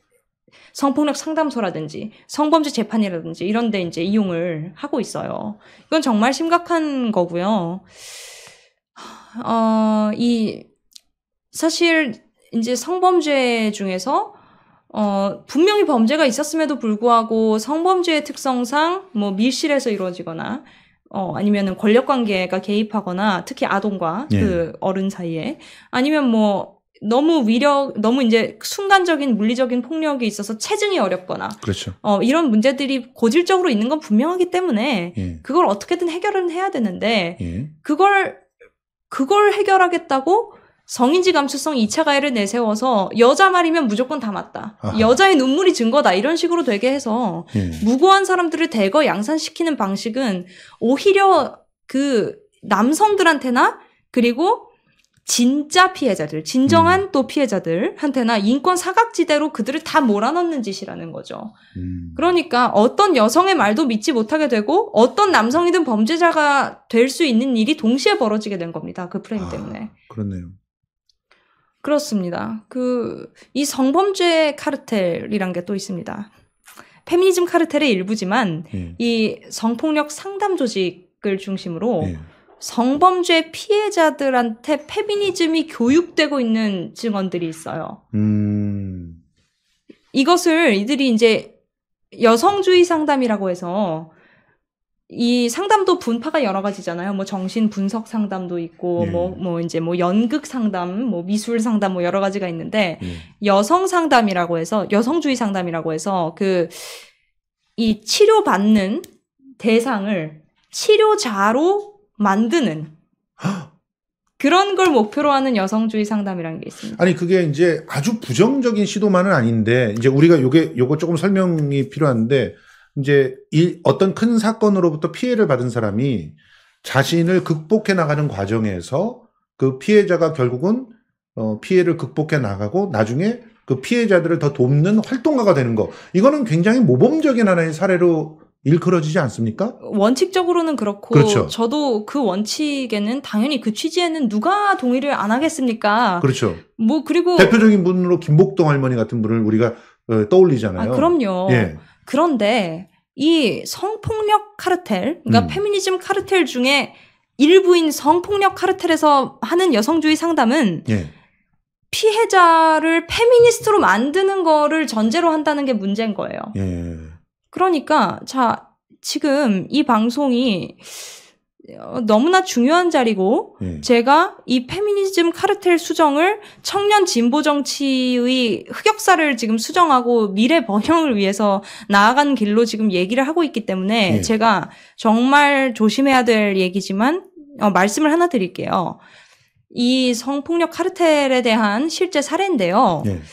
성폭력 상담소라든지 성범죄 재판이라든지 이런 데 이제 이용을 하고 있어요. 이건 정말 심각한 거고요. 어, 이 사실 이제 성범죄 중에서 어, 분명히 범죄가 있었음에도 불구하고 성범죄의 특성상 뭐 밀실에서 이루어지거나 어, 아니면은 권력 관계가 개입하거나 특히 아동과 예. 그 어른 사이에 아니면 뭐 너무 위력, 너무 이제 순간적인 물리적인 폭력이 있어서 체증이 어렵거나. 그렇죠. 어, 이런 문제들이 고질적으로 있는 건 분명하기 때문에 예. 그걸 어떻게든 해결은 해야 되는데 예. 그걸, 그걸 해결하겠다고 성인지 감수성 2차 가해를 내세워서 여자 말이면 무조건 다 맞다. 아하. 여자의 눈물이 증거다. 이런 식으로 되게 해서 예. 무고한 사람들을 대거 양산시키는 방식은 오히려 그 남성들한테나 그리고 진짜 피해자들, 진정한 음. 또 피해자들한테나 인권 사각지대로 그들을 다 몰아넣는 짓이라는 거죠. 음. 그러니까 어떤 여성의 말도 믿지 못하게 되고 어떤 남성이든 범죄자가 될 수 있는 일이 동시에 벌어지게 된 겁니다. 그 프레임 아, 때문에. 그렇네요. 그렇습니다. 그 이 성범죄 카르텔이란 게 또 있습니다. 페미니즘 카르텔의 일부지만 예. 이 성폭력 상담 조직을 중심으로 예. 성범죄 피해자들한테 페미니즘이 교육되고 있는 증언들이 있어요. 음. 이것을 이들이 이제 여성주의 상담이라고 해서 이 상담도 분파가 여러 가지잖아요. 뭐 정신 분석 상담도 있고 뭐뭐 예. 뭐 이제 뭐 연극 상담, 뭐 미술 상담 뭐 여러 가지가 있는데 네. 여성 상담이라고 해서 여성주의 상담이라고 해서 그 이 치료받는 대상을 치료자로 만드는 그런 걸 목표로 하는 여성주의 상담이라는 게 있습니다. 아니 그게 이제 아주 부정적인 시도만은 아닌데 이제 우리가 요게 요거 조금 설명이 필요한데 이제 일, 어떤 큰 사건으로부터 피해를 받은 사람이 자신을 극복해 나가는 과정에서 그 피해자가 결국은 어, 피해를 극복해 나가고 나중에 그 피해자들을 더 돕는 활동가가 되는 거. 이거는 굉장히 모범적인 하나의 사례로 일컬어지지 않습니까? 원칙적으로는 그렇고 그렇죠. 저도 그 원칙에는 당연히 그 취지에는 누가 동의를 안 하겠습니까? 그렇죠. 뭐 그리고 대표적인 분으로 김복동 할머니 같은 분을 우리가 어, 떠올리잖아요. 아, 그럼요. 예. 그런데 이 성폭력 카르텔, 그러니까 음. 페미니즘 카르텔 중에 일부인 성폭력 카르텔에서 하는 여성주의 상담은 예. 피해자를 페미니스트로 만드는 거를 전제로 한다는 게 문제인 거예요. 예. 그러니까 자 지금 이 방송이 어, 너무나 중요한 자리고 음. 제가 이 페미니즘 카르텔 수정을 청년 진보 정치의 흑역사를 지금 수정하고 미래 번영을 위해서 나아가는 길로 지금 얘기를 하고 있기 때문에 음. 제가 정말 조심해야 될 얘기지만 어, 말씀을 하나 드릴게요. 이 성폭력 카르텔에 대한 실제 사례인데요. 음.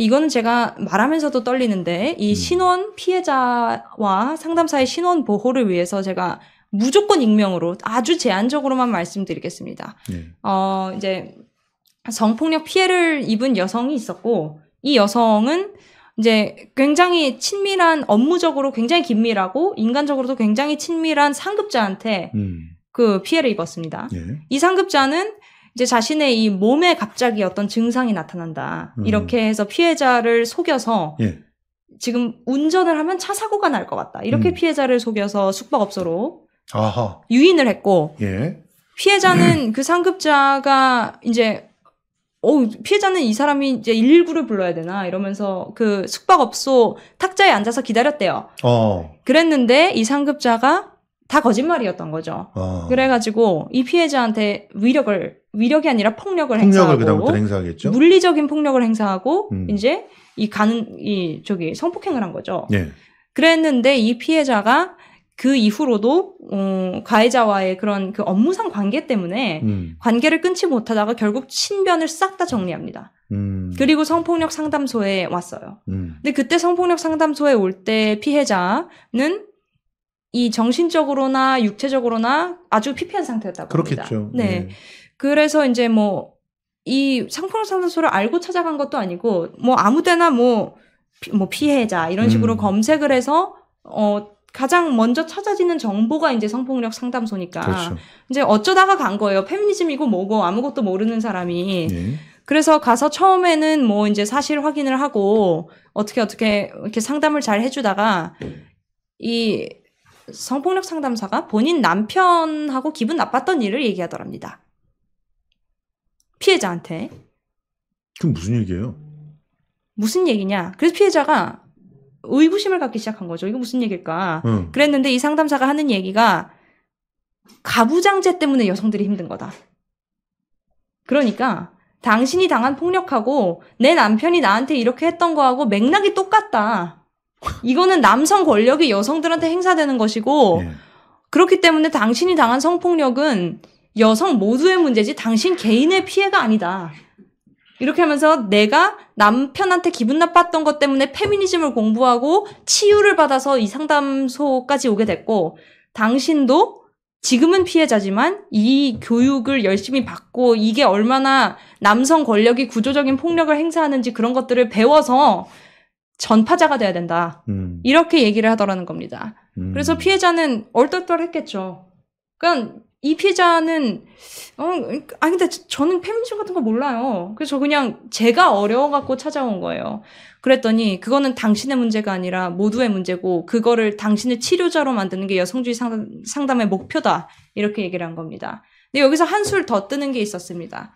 이건 제가 말하면서도 떨리는데 이 음. 신원 피해자와 상담사의 신원 보호를 위해서 제가 무조건 익명으로 아주 제한적으로만 말씀드리겠습니다. 네. 어 이제 성폭력 피해를 입은 여성이 있었고 이 여성은 이제 굉장히 친밀한 업무적으로 굉장히 긴밀하고 인간적으로도 굉장히 친밀한 상급자한테 음. 그 피해를 입었습니다. 예. 이 상급자는 이제 자신의 이 몸에 갑자기 어떤 증상이 나타난다. 음. 이렇게 해서 피해자를 속여서 예. 지금 운전을 하면 차 사고가 날 것 같다. 이렇게 음. 피해자를 속여서 숙박업소로 아하. 유인을 했고 예. 피해자는 예. 그 상급자가 이제 어 피해자는 이 사람이 이제 119를 불러야 되나 이러면서 그 숙박업소 탁자에 앉아서 기다렸대요. 어. 그랬는데 이 상급자가 다 거짓말이었던 거죠. 어. 그래가지고 이 피해자한테 위력을 위력이 아니라 폭력을, 폭력을 행사하고 물리적인 폭력을 행사하고 음. 이제 이 가는 이 저기 성폭행을 한 거죠. 예. 그랬는데 이 피해자가 그 이후로도 어, 가해자와의 그런 그 업무상 관계 때문에 음. 관계를 끊지 못하다가 결국 신변을 싹 다 정리합니다. 음. 그리고 성폭력 상담소에 왔어요. 음. 근데 그때 성폭력 상담소에 올 때 피해자는 이 정신적으로나 육체적으로나 아주 피폐한 상태였다고 그렇겠죠. 봅니다. 네. 네. 그래서 이제 뭐이 상품산소를 상 알고 찾아간 것도 아니고 뭐 아무데나 뭐, 피, 뭐 피해자 이런 음. 식으로 음. 검색을 해서 어 가장 먼저 찾아지는 정보가 이제 성폭력 상담소니까 그렇죠. 이제 어쩌다가 간 거예요. 페미니즘이고 뭐고 아무것도 모르는 사람이 예. 그래서 가서 처음에는 뭐 이제 사실 확인을 하고 어떻게 어떻게 이렇게 상담을 잘 해주다가 이 성폭력 상담사가 본인 남편하고 기분 나빴던 일을 얘기하더랍니다. 피해자한테. 그럼 무슨 얘기예요? 무슨 얘기냐? 그래서 피해자가 의구심을 갖기 시작한 거죠. 이거 무슨 얘기일까? 응. 그랬는데 이 상담사가 하는 얘기가 가부장제 때문에 여성들이 힘든 거다. 그러니까 당신이 당한 폭력하고 내 남편이 나한테 이렇게 했던 거하고 맥락이 똑같다. 이거는 남성 권력이 여성들한테 행사되는 것이고 예. 그렇기 때문에 당신이 당한 성폭력은 여성 모두의 문제지 당신 개인의 피해가 아니다. 이렇게 하면서 내가 남편한테 기분 나빴던 것 때문에 페미니즘을 공부하고 치유를 받아서 이 상담소까지 오게 됐고 당신도 지금은 피해자지만 이 교육을 열심히 받고 이게 얼마나 남성 권력이 구조적인 폭력을 행사하는지 그런 것들을 배워서 전파자가 돼야 된다. 음. 이렇게 얘기를 하더라는 겁니다. 음. 그래서 피해자는 얼떨떨했겠죠. 그러니까 이 피해자는 어, 아 근데 저는 페미니즘 같은 거 몰라요. 그래서 그냥 제가 어려워 갖고 찾아온 거예요. 그랬더니 그거는 당신의 문제가 아니라 모두의 문제고 그거를 당신의 치료자로 만드는 게 여성주의 상담, 상담의 목표다. 이렇게 얘기를 한 겁니다. 근데 여기서 한 술 더 뜨는 게 있었습니다.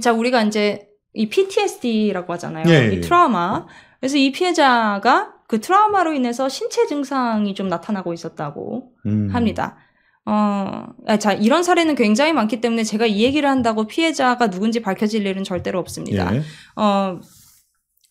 자, 우리가 이제 이 PTSD라고 하잖아요. 예, 이 예. 트라우마. 어. 그래서 이 피해자가 그 트라우마로 인해서 신체 증상이 좀 나타나고 있었다고 음. 합니다. 어, 아, 자, 이런 사례는 굉장히 많기 때문에 제가 이 얘기를 한다고 피해자가 누군지 밝혀질 일은 절대로 없습니다. 예. 어,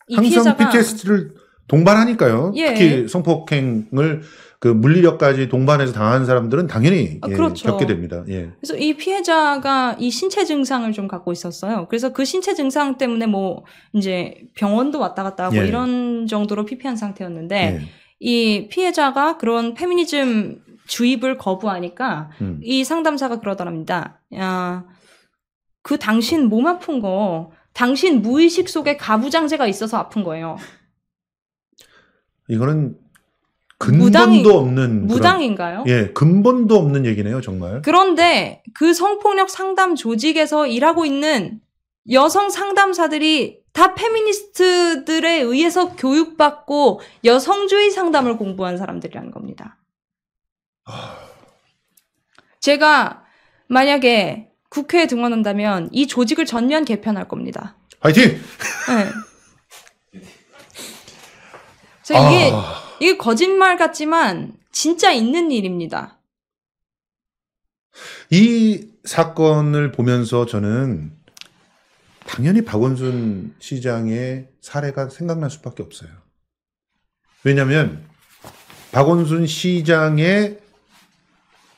이 항상 피해자가... PTSD를 동반하니까요. 예. 특히 예. 성폭행을 그 물리력까지 동반해서 당한 사람들은 당연히 아, 예, 그렇죠. 겪게 됩니다. 예. 그래서 이 피해자가 이 신체 증상을 좀 갖고 있었어요. 그래서 그 신체 증상 때문에 뭐 이제 병원도 왔다 갔다 하고 예. 이런 정도로 피폐한 상태였는데 예. 이 피해자가 그런 페미니즘 주입을 거부하니까 음. 이 상담사가 그러더랍니다. 야, 그 당신 몸 아픈 거 당신 무의식 속에 가부장제가 있어서 아픈 거예요. 이거는 근본도 없는 무당인가요? 그런, 예, 근본도 없는 얘기네요, 정말. 그런데 그 성폭력 상담 조직에서 일하고 있는 여성 상담사들이 다 페미니스트들에 의해서 교육받고 여성주의 상담을 공부한 사람들이라는 겁니다. 아. 제가 만약에 국회에 등원한다면 이 조직을 전면 개편할 겁니다. 화이팅! 네. 이게 아... 이게 거짓말 같지만 진짜 있는 일입니다. 이 사건을 보면서 저는 당연히 박원순 시장의 사례가 생각날 수밖에 없어요. 왜냐하면 박원순 시장의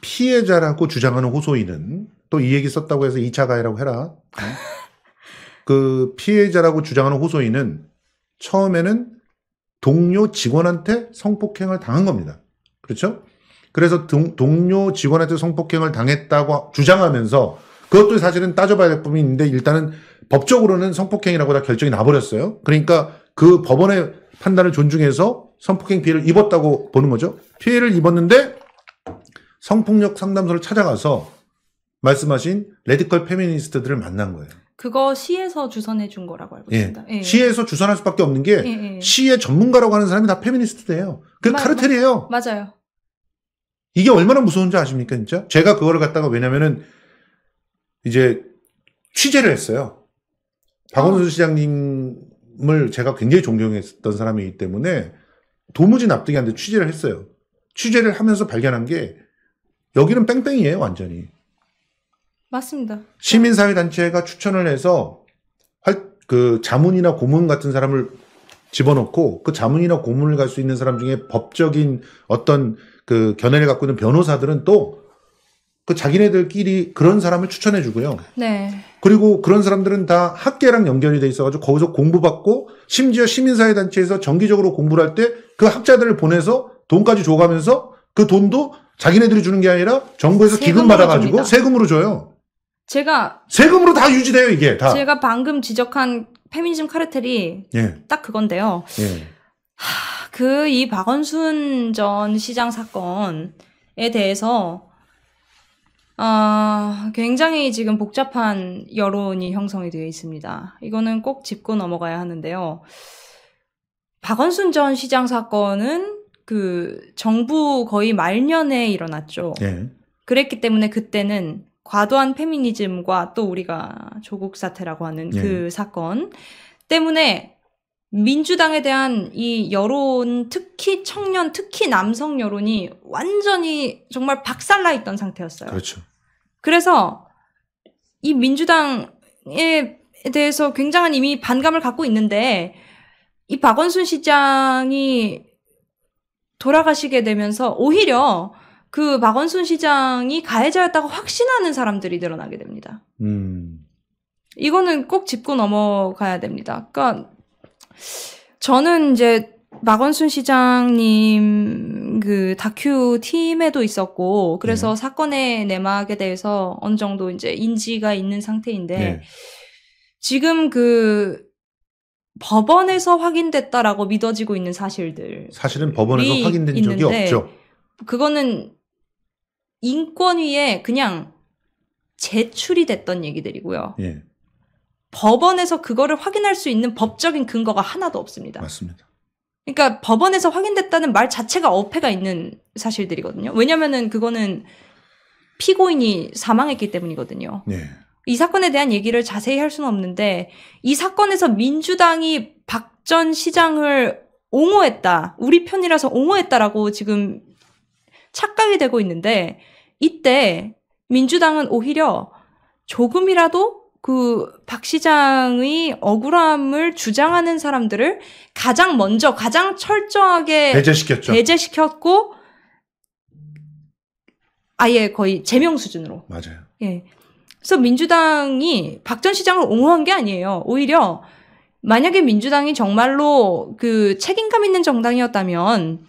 피해자라고 주장하는 호소인은 또 이 얘기 썼다고 해서 2차 가해라고 해라. 어? *laughs* 그 피해자라고 주장하는 호소인은 처음에는 동료 직원한테 성폭행을 당한 겁니다. 그렇죠? 그래서 동, 동료 직원한테 성폭행을 당했다고 주장하면서 그것도 사실은 따져봐야 될 부분이 있는데 일단은 법적으로는 성폭행이라고 다 결정이 나버렸어요. 그러니까 그 법원의 판단을 존중해서 성폭행 피해를 입었다고 보는 거죠. 피해를 입었는데 성폭력 상담소를 찾아가서 말씀하신 레디컬 페미니스트들을 만난 거예요. 그거 시에서 주선해 준 거라고 알고 예. 있습니다. 예. 예. 시에서 주선할 수밖에 없는 게 예, 예, 예. 시의 전문가라고 하는 사람이 다 페미니스트예요. 그 카르텔이에요. 마, 맞아요. 이게 얼마나 무서운지 아십니까, 진짜? 제가 그걸 갖다가 왜냐면은 이제 취재를 했어요. 박원순 어. 시장님을 제가 굉장히 존경했던 사람이기 때문에 도무지 납득이 안 돼 취재를 했어요. 취재를 하면서 발견한 게 여기는 뺑뺑이에요, 완전히. 맞습니다. 시민사회단체가 추천을 해서 활, 그 자문이나 고문 같은 사람을 집어넣고 그 자문이나 고문을 갈 수 있는 사람 중에 법적인 어떤 그 견해를 갖고 있는 변호사들은 또 그 자기네들끼리 그런 사람을 추천해 주고요. 네. 그리고 그런 사람들은 다 학계랑 연결이 돼 있어가지고 거기서 공부받고 심지어 시민사회단체에서 정기적으로 공부를 할 때 그 학자들을 보내서 돈까지 줘가면서 그 돈도 자기네들이 주는 게 아니라 정부에서 기금 받아가지고 세금으로 줘요. 제가 세금으로 다 유지돼요 이게 다. 제가 방금 지적한 페미니즘 카르텔이 예. 딱 그건데요. 예. 그이 박원순 전 시장 사건에 대해서 아, 굉장히 지금 복잡한 여론이 형성이 되어 있습니다. 이거는 꼭 짚고 넘어가야 하는데요. 박원순 전 시장 사건은 그 정부 거의 말년에 일어났죠. 예. 그랬기 때문에 그때는 과도한 페미니즘과 또 우리가 조국 사태라고 하는 예. 그 네. 사건 때문에 민주당에 대한 이 여론, 특히 청년, 특히 남성 여론이 완전히 정말 박살나 있던 상태였어요. 그렇죠. 그래서 이 민주당에 대해서 굉장한 이미 반감을 갖고 있는데 이 박원순 시장이 돌아가시게 되면서 오히려 그 박원순 시장이 가해자였다고 확신하는 사람들이 늘어나게 됩니다. 음. 이거는 꼭 짚고 넘어가야 됩니다. 그러니까 저는 이제 박원순 시장님 그 다큐 팀에도 있었고 그래서 네. 사건의 내막에 대해서 어느 정도 이제 인지가 있는 상태인데 네. 지금 그 법원에서 확인됐다라고 믿어지고 있는 사실들 사실은 법원에서 확인된 적이 없죠. 그거는 인권 위에 그냥 제출이 됐던 얘기들이고요. 예. 법원에서 그거를 확인할 수 있는 법적인 근거가 하나도 없습니다. 맞습니다. 그러니까 법원에서 확인됐다는 말 자체가 어폐가 있는 사실들이거든요. 왜냐면은 그거는 피고인이 사망했기 때문이거든요. 예. 이 사건에 대한 얘기를 자세히 할 수는 없는데 이 사건에서 민주당이 박 전 시장을 옹호했다. 우리 편이라서 옹호했다라고 지금 착각이 되고 있는데 이때 민주당은 오히려 조금이라도 그 박 시장의 억울함을 주장하는 사람들을 가장 먼저 가장 철저하게 배제시켰죠. 배제시켰고 아예 거의 제명 수준으로. 맞아요. 예. 그래서 민주당이 박 전 시장을 옹호한 게 아니에요. 오히려 만약에 민주당이 정말로 그 책임감 있는 정당이었다면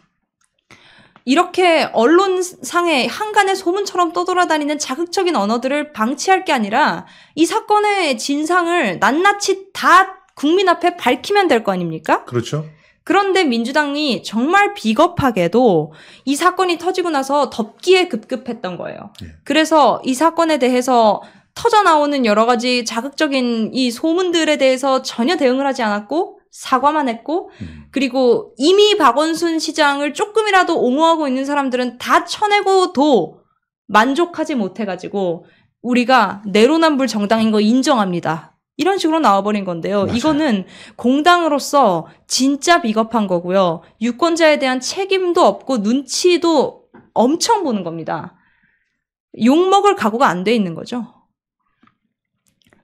이렇게 언론상에 한간의 소문처럼 떠돌아다니는 자극적인 언어들을 방치할 게 아니라 이 사건의 진상을 낱낱이 다 국민 앞에 밝히면 될 거 아닙니까? 그렇죠. 그런데 민주당이 정말 비겁하게도 이 사건이 터지고 나서 덮기에 급급했던 거예요. 예. 그래서 이 사건에 대해서 터져 나오는 여러 가지 자극적인 이 소문들에 대해서 전혀 대응을 하지 않았고 사과만 했고 음. 그리고 이미 박원순 시장을 조금이라도 옹호하고 있는 사람들은 다 쳐내고도 만족하지 못해가지고 우리가 내로남불 정당인 거 인정합니다. 이런 식으로 나와버린 건데요. 맞아요. 이거는 공당으로서 진짜 비겁한 거고요. 유권자에 대한 책임도 없고 눈치도 엄청 보는 겁니다. 욕먹을 각오가 안 돼 있는 거죠.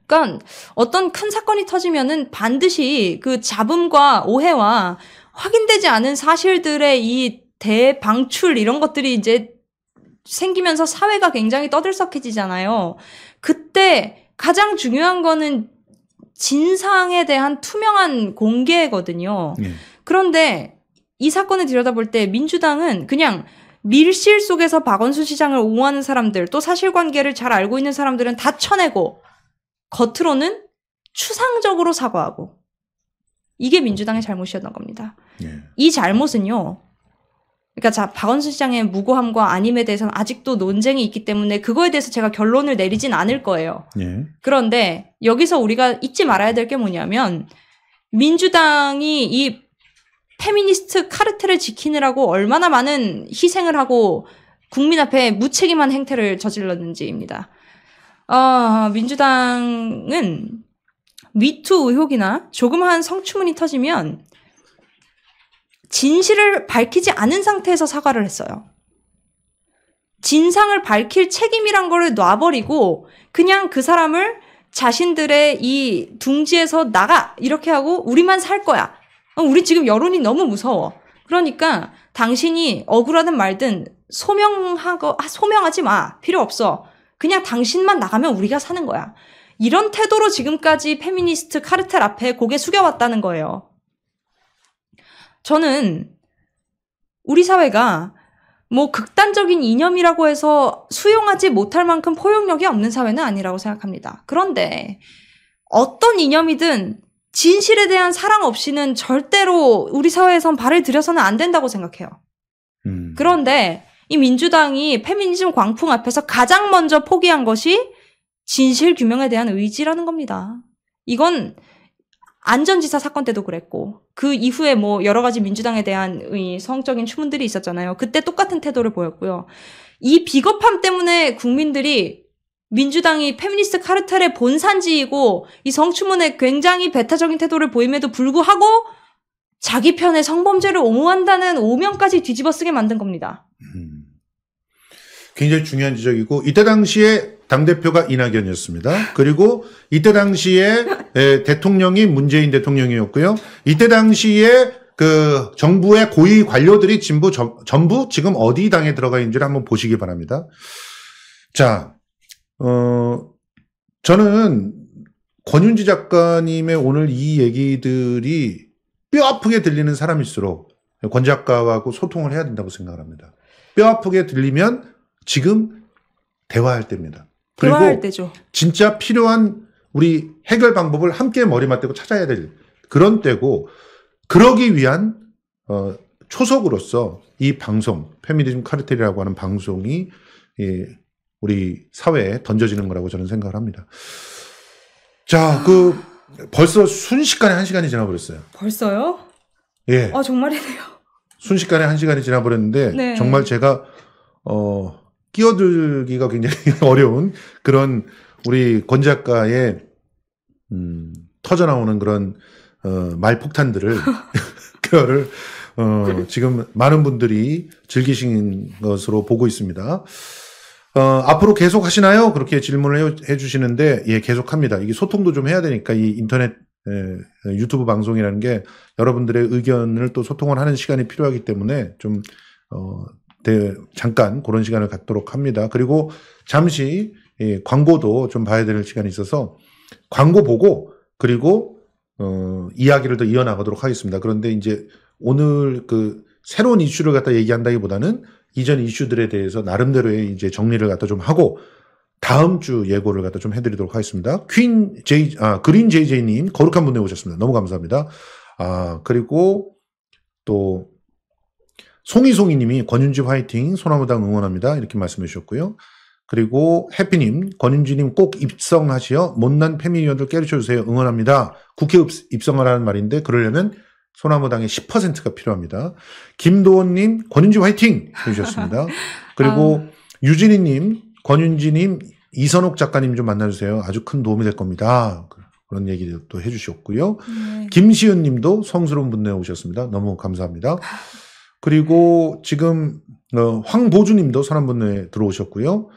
그러니까 어떤 큰 사건이 터지면은 반드시 그 잡음과 오해와 확인되지 않은 사실들의 이 대방출 이런 것들이 이제 생기면서 사회가 굉장히 떠들썩해지잖아요. 그때 가장 중요한 거는 진상에 대한 투명한 공개거든요. 네. 그런데 이 사건을 들여다볼 때 민주당은 그냥 밀실 속에서 박원순 시장을 옹호하는 사람들 또 사실관계를 잘 알고 있는 사람들은 다 쳐내고 겉으로는 추상적으로 사과하고 이게 민주당의 음. 잘못이었던 겁니다. 예. 이 잘못은요. 그러니까 자 박원순 시장의 무고함과 아님에 대해서는 아직도 논쟁이 있기 때문에 그거에 대해서 제가 결론을 내리진 않을 거예요. 예. 그런데 여기서 우리가 잊지 말아야 될 게 뭐냐면 민주당이 이 페미니스트 카르텔을 지키느라고 얼마나 많은 희생을 하고 국민 앞에 무책임한 행태를 저질렀는지입니다. 어, 어, 민주당은 위투 의혹이나 조그마한 성추문이 터지면 진실을 밝히지 않은 상태에서 사과를 했어요. 진상을 밝힐 책임이란 거를 놔버리고 그냥 그 사람을 자신들의 이 둥지에서 나가 이렇게 하고 우리만 살 거야. 어, 우리 지금 여론이 너무 무서워. 그러니까 당신이 억울하든 말든 소명하고 아, 소명하지 마 필요 없어. 그냥 당신만 나가면 우리가 사는 거야. 이런 태도로 지금까지 페미니스트 카르텔 앞에 고개 숙여왔다는 거예요. 저는 우리 사회가 뭐 극단적인 이념이라고 해서 수용하지 못할 만큼 포용력이 없는 사회는 아니라고 생각합니다. 그런데 어떤 이념이든 진실에 대한 사랑 없이는 절대로 우리 사회에선 발을 들여서는 안 된다고 생각해요. 음. 그런데 이 민주당이 페미니즘 광풍 앞에서 가장 먼저 포기한 것이 진실 규명에 대한 의지라는 겁니다. 이건 안전지사 사건 때도 그랬고 그 이후에 뭐 여러 가지 민주당에 대한 성적인 추문들이 있었잖아요. 그때 똑같은 태도를 보였고요. 이 비겁함 때문에 국민들이 민주당이 페미니스트 카르텔의 본산지이고 이 성추문에 굉장히 배타적인 태도를 보임에도 불구하고 자기 편의 성범죄를 옹호한다는 오명까지 뒤집어쓰게 만든 겁니다. 음. 굉장히 중요한 지적이고 이때 당시에 당 대표가 이낙연이었습니다. 그리고 이때 당시에 대통령이 문재인 대통령이었고요. 이때 당시에 그 정부의 고위 관료들이 진부 저, 전부 지금 어디 당에 들어가 있는지를 한번 보시기 바랍니다. 자, 어 저는 권윤지 작가님의 오늘 이 얘기들이 뼈 아프게 들리는 사람일수록 권 작가하고 소통을 해야 된다고 생각을 합니다. 뼈 아프게 들리면 지금 대화할 때입니다. 그리고 대화할 때죠. 진짜 필요한 우리 해결 방법을 함께 머리 맞대고 찾아야 될 그런 때고 그러기 위한 어, 초석으로서 이 방송 페미니즘 카르텔이라고 하는 방송이 예, 우리 사회에 던져지는 거라고 저는 생각을 합니다. 자, 그 벌써 순식간에 한 시간이 지나버렸어요. 벌써요? 예. 아 정말이네요. 순식간에 한 시간이 지나버렸는데 네. 정말 제가 어 끼어들기가 굉장히 *laughs* 어려운 그런 우리 권 작가의 음, 터져 나오는 그런 어, 말폭탄들을 *laughs* 그거를 어, 지금 많은 분들이 즐기신 것으로 보고 있습니다. 어, 앞으로 계속 하시나요? 그렇게 질문을 해, 주시는데 예, 계속 합니다. 이게 소통도 좀 해야 되니까 이 인터넷 예, 유튜브 방송이라는 게 여러분들의 의견을 또 소통을 하는 시간이 필요하기 때문에 좀 어, 잠깐 그런 시간을 갖도록 합니다. 그리고 잠시 예, 광고도 좀 봐야 될 시간이 있어서 광고 보고 그리고 어, 이야기를 더 이어나가도록 하겠습니다. 그런데 이제 오늘 그 새로운 이슈를 갖다 얘기한다기보다는 이전 이슈들에 대해서 나름대로의 이제 정리를 갖다 좀 하고 다음 주 예고를 갖다 좀 해드리도록 하겠습니다. 퀸 제이 아 그린 제이제이님 거룩한 분내 오셨습니다. 너무 감사합니다. 아 그리고 또 송이송이님이 권윤집 화이팅, 소나무당 응원합니다. 이렇게 말씀해 주셨고요. 그리고 해피님, 권윤지님 꼭 입성하시어 못난 패밀리언들 깨르쳐 주세요. 응원합니다. 국회 입성하라는 말인데 그러려면 소나무당의 10%가 필요합니다. 김도원님, 권윤지 화이팅! 해주셨습니다. *laughs* 그리고 아... 유진이님 권윤지님, 이선옥 작가님 좀 만나주세요. 아주 큰 도움이 될 겁니다. 그런 얘기도 해주셨고요. 네. 김시은 님도 성스러운 분내 오셨습니다. 너무 감사합니다. *laughs* 그리고 지금 어, 황보주님도 사람분에 들어오셨고요.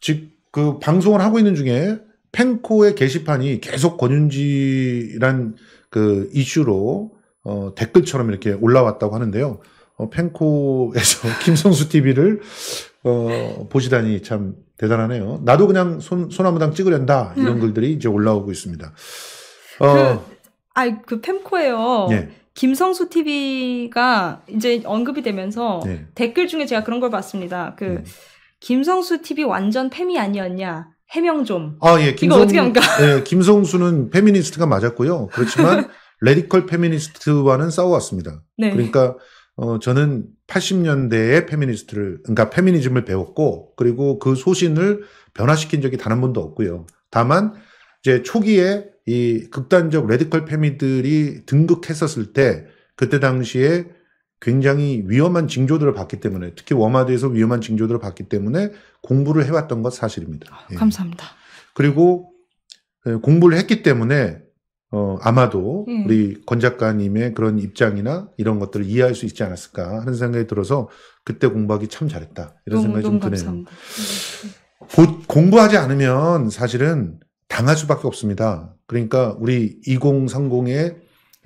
즉 그 방송을 하고 있는 중에 펜코의 게시판이 계속 권윤지란 그 이슈로 어, 댓글처럼 이렇게 올라왔다고 하는데요. 어, 펜코에서 *laughs* 김성수 TV를 어, 보시다니 참 대단하네요. 나도 그냥 손, 소나무당 찍으련다 이런 음. 글들이 이제 올라오고 있습니다. 그, 어, 그, 아이 그 펜코예요. 예. 김성수 TV가 이제 언급이 되면서 네. 댓글 중에 제가 그런 걸 봤습니다. 그 네. 김성수 TV 완전 팸이 아니었냐? 해명 좀. 아 예, 김성, 이거 어떻게 합니 예, 네, 김성수는 페미니스트가 맞았고요. 그렇지만 *laughs* 레디컬 페미니스트와는 싸워왔습니다. 네. 그러니까 어, 저는 80년대에 페미니스트를, 그러니까 페미니즘을 배웠고, 그리고 그 소신을 변화시킨 적이 단 한 번도 없고요. 다만, 이제 초기에 이 극단적 레디컬 페미들이 등극했었을 때 그때 당시에 굉장히 위험한 징조들을 봤기 때문에 특히 워마드에서 위험한 징조들을 봤기 때문에 공부를 해왔던 것 사실입니다. 아, 감사합니다. 예. 그리고 예, 공부를 했기 때문에 어, 아마도 예. 우리 권 작가님의 그런 입장이나 이런 것들을 이해할 수 있지 않았을까 하는 생각이 들어서 그때 공부하기 참 잘했다 이런 너무, 생각이 좀 드네요. 곧 공부하지 않으면 사실은 당할 수밖에 없습니다. 그러니까 우리 2030의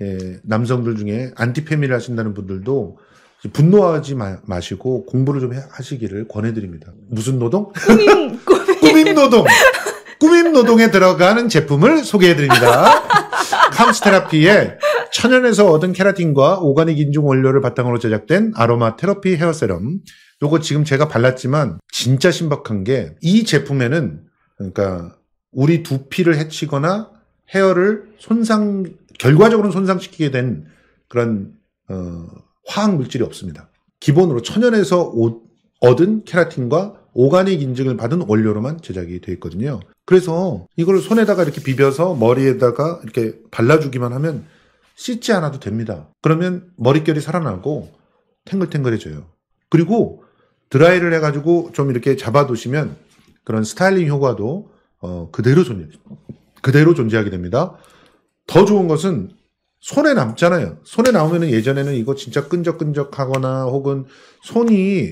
예, 남성들 중에 안티페미를 하신다는 분들도 분노하지 마, 시고 공부를 좀 하시기를 권해드립니다. 무슨 노동? *laughs* 꾸밈, 꾸밈. 노동. 꾸밈 노동에 들어가는 제품을 소개해드립니다. 카운스테라피의 천연에서 얻은 케라틴과 오가닉 인중 원료를 바탕으로 제작된 아로마 테라피 헤어 세럼. 요거 지금 제가 발랐지만 진짜 신박한 게 이 제품에는 그러니까 우리 두피를 해치거나 헤어를 손상 결과적으로 손상시키게 된 그런 어, 화학 물질이 없습니다. 기본으로 천연에서 오, 얻은 케라틴과 오가닉 인증을 받은 원료로만 제작이 되어 있거든요. 그래서 이걸 손에다가 이렇게 비벼서 머리에다가 이렇게 발라주기만 하면 씻지 않아도 됩니다. 그러면 머릿결이 살아나고 탱글탱글해져요. 그리고 드라이를 해가지고 좀 이렇게 잡아두시면 그런 스타일링 효과도 어, 그대로 존재니다 그대로 존재하게 됩니다. 더 좋은 것은 손에 남잖아요. 손에 나오면 예전에는 이거 진짜 끈적끈적하거나 혹은 손이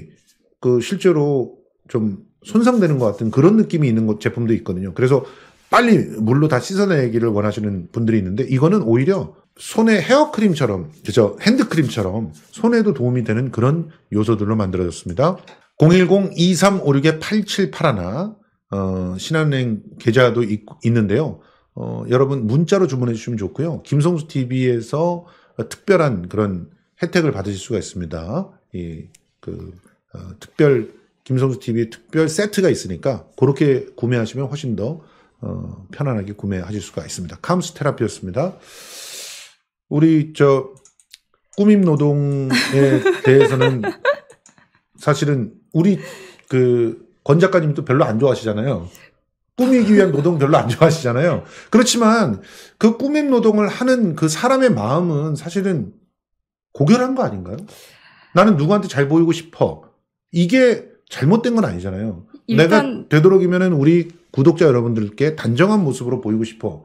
그 실제로 좀 손상되는 것 같은 그런 느낌이 있는 것, 제품도 있거든요. 그래서 빨리 물로 다 씻어내기를 원하시는 분들이 있는데 이거는 오히려 손에 헤어크림처럼, 그죠? 핸드크림처럼 손에도 도움이 되는 그런 요소들로 만들어졌습니다. 010-2356-8781 어, 신한은행 계좌도 있, 는데요 어, 여러분 문자로 주문해 주시면 좋고요. 김성수 TV에서 특별한 그런 혜택을 받으실 수가 있습니다. 예, 그 어, 특별 김성수 TV 특별 세트가 있으니까 그렇게 구매하시면 훨씬 더 어, 편안하게 구매하실 수가 있습니다. 캄스 테라피였습니다. 우리 저 꾸밈 노동에 대해서는 *laughs* 사실은 우리 그권 작가님이 또 별로 안 좋아하시잖아요. 꾸미기 위한 노동 별로 안 좋아하시잖아요. 그렇지만 그 꾸밈 노동을 하는 그 사람의 마음은 사실은 고결한 거 아닌가요? 나는 누구한테 잘 보이고 싶어. 이게 잘못된 건 아니잖아요. 내가 되도록이면 우리 구독자 여러분들께 단정한 모습으로 보이고 싶어.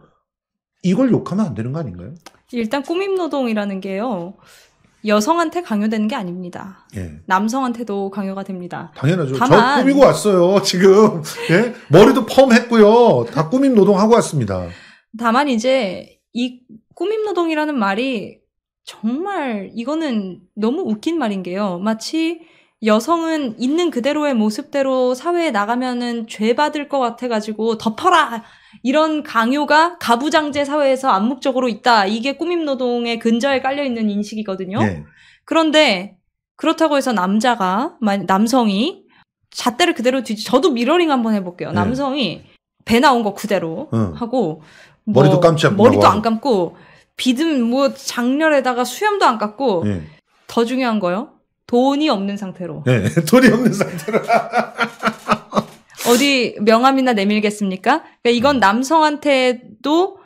이걸 욕하면 안 되는 거 아닌가요? 일단 꾸밈 노동이라는 게요. 여성한테 강요되는 게 아닙니다. 예. 남성한테도 강요가 됩니다. 당연하죠. 다만, 저 꾸미고 왔어요. 지금 예? 머리도 펌했고요. 다 꾸밈 노동하고 왔습니다. 다만 이제 이 꾸밈 노동이라는 말이 정말 이거는 너무 웃긴 말인 게요. 마치 여성은 있는 그대로의 모습대로 사회에 나가면은 죄 받을 것 같아가지고 덮어라 이런 강요가 가부장제 사회에서 암묵적으로 있다. 이게 꾸밈 노동의 근저에 깔려 있는 인식이거든요. 네. 그런데 그렇다고 해서 남자가 남성이 잣대를 그대로 뒤지 저도 미러링 한번 해볼게요. 네. 남성이 배 나온 거 그대로 응. 하고 뭐 머리도 감지 않고 머리도 안 감고 비듬 뭐 장렬에다가 수염도 안 깎고 네. 더 중요한 거요. 돈이 없는 상태로. 네, *laughs* 돈이 없는 상태로. *laughs* 어디 명함이나 내밀겠습니까? 그러니까 이건 음. 남성한테도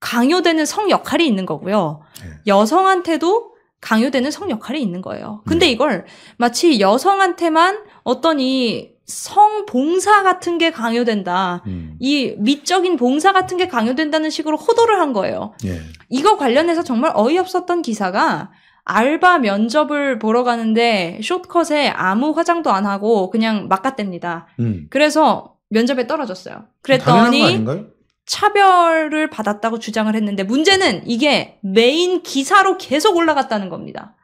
강요되는 성 역할이 있는 거고요. 네. 여성한테도 강요되는 성 역할이 있는 거예요. 근데 음. 이걸 마치 여성한테만 어떤 이 성봉사 같은 게 강요된다. 음. 이 미적인 봉사 같은 게 강요된다는 식으로 호도를 한 거예요. 예. 이거 관련해서 정말 어이없었던 기사가 알바 면접을 보러 가는데 숏컷에 아무 화장도 안 하고 그냥 막갔댑니다 음. 그래서 면접에 떨어졌어요. 그랬더니 차별을 받았다고 주장을 했는데 문제는 이게 메인 기사로 계속 올라갔다는 겁니다.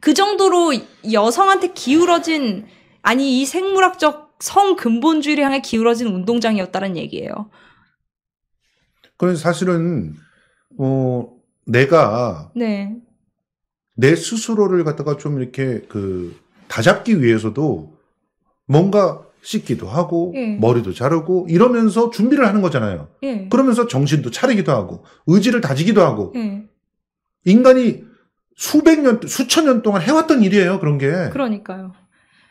그 정도로 여성한테 기울어진 아니 이 생물학적 성 근본주의를 향해 기울어진 운동장이었다는 얘기예요. 그건 사실은 어 내가 네. 내 스스로를 갖다가 좀 이렇게 그 다잡기 위해서도 뭔가 씻기도 하고 예. 머리도 자르고 이러면서 준비를 하는 거잖아요. 예. 그러면서 정신도 차리기도 하고 의지를 다지기도 하고 예. 인간이 수백 년 수천 년 동안 해왔던 일이에요. 그런 게. 그러니까요.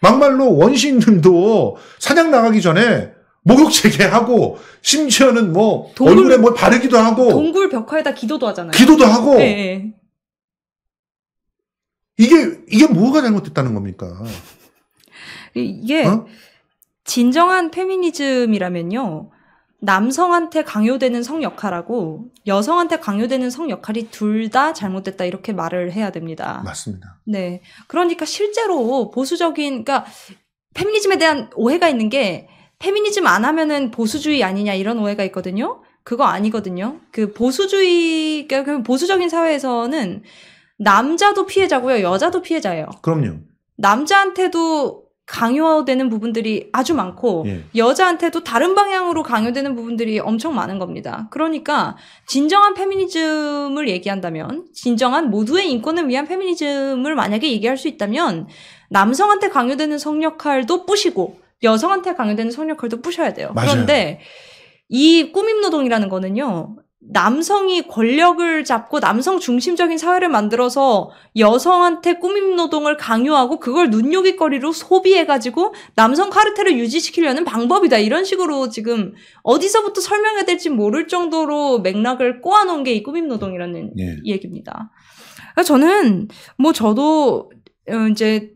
막말로 원시인들도 사냥 나가기 전에 목욕 재개하고 심지어는 뭐 동굴, 얼굴에 뭘 바르기도 하고 동굴 벽화에다 기도도 하잖아요. 기도도 하고. 예, 예. 이게 이게 뭐가 잘못됐다는 겁니까? 이게 어? 진정한 페미니즘이라면요. 남성한테 강요되는 성 역할하고 여성한테 강요되는 성 역할이 둘 다 잘못됐다 이렇게 말을 해야 됩니다. 맞습니다. 네. 그러니까 실제로 보수적인 그러니까 페미니즘에 대한 오해가 있는 게 페미니즘 안 하면은 보수주의 아니냐 이런 오해가 있거든요. 그거 아니거든요. 그 보수주의 그러니까 보수적인 사회에서는 남자도 피해자고요. 여자도 피해자예요. 그럼요. 남자한테도 강요되는 부분들이 아주 많고 예. 여자한테도 다른 방향으로 강요되는 부분들이 엄청 많은 겁니다. 그러니까 진정한 페미니즘을 얘기한다면 진정한 모두의 인권을 위한 페미니즘을 만약에 얘기할 수 있다면 남성한테 강요되는 성역할도 뿌시고 여성한테 강요되는 성역할도 뿌셔야 돼요. 맞아요. 그런데 이 꾸밈 노동이라는 거는요. 남성이 권력을 잡고 남성 중심적인 사회를 만들어서 여성한테 꾸밈 노동을 강요하고 그걸 눈요깃거리로 소비해가지고 남성 카르텔을 유지시키려는 방법이다. 이런 식으로 지금 어디서부터 설명해야 될지 모를 정도로 맥락을 꼬아놓은 게 이 꾸밈 노동이라는 예. 얘기입니다. 저는 뭐 저도 어, 이제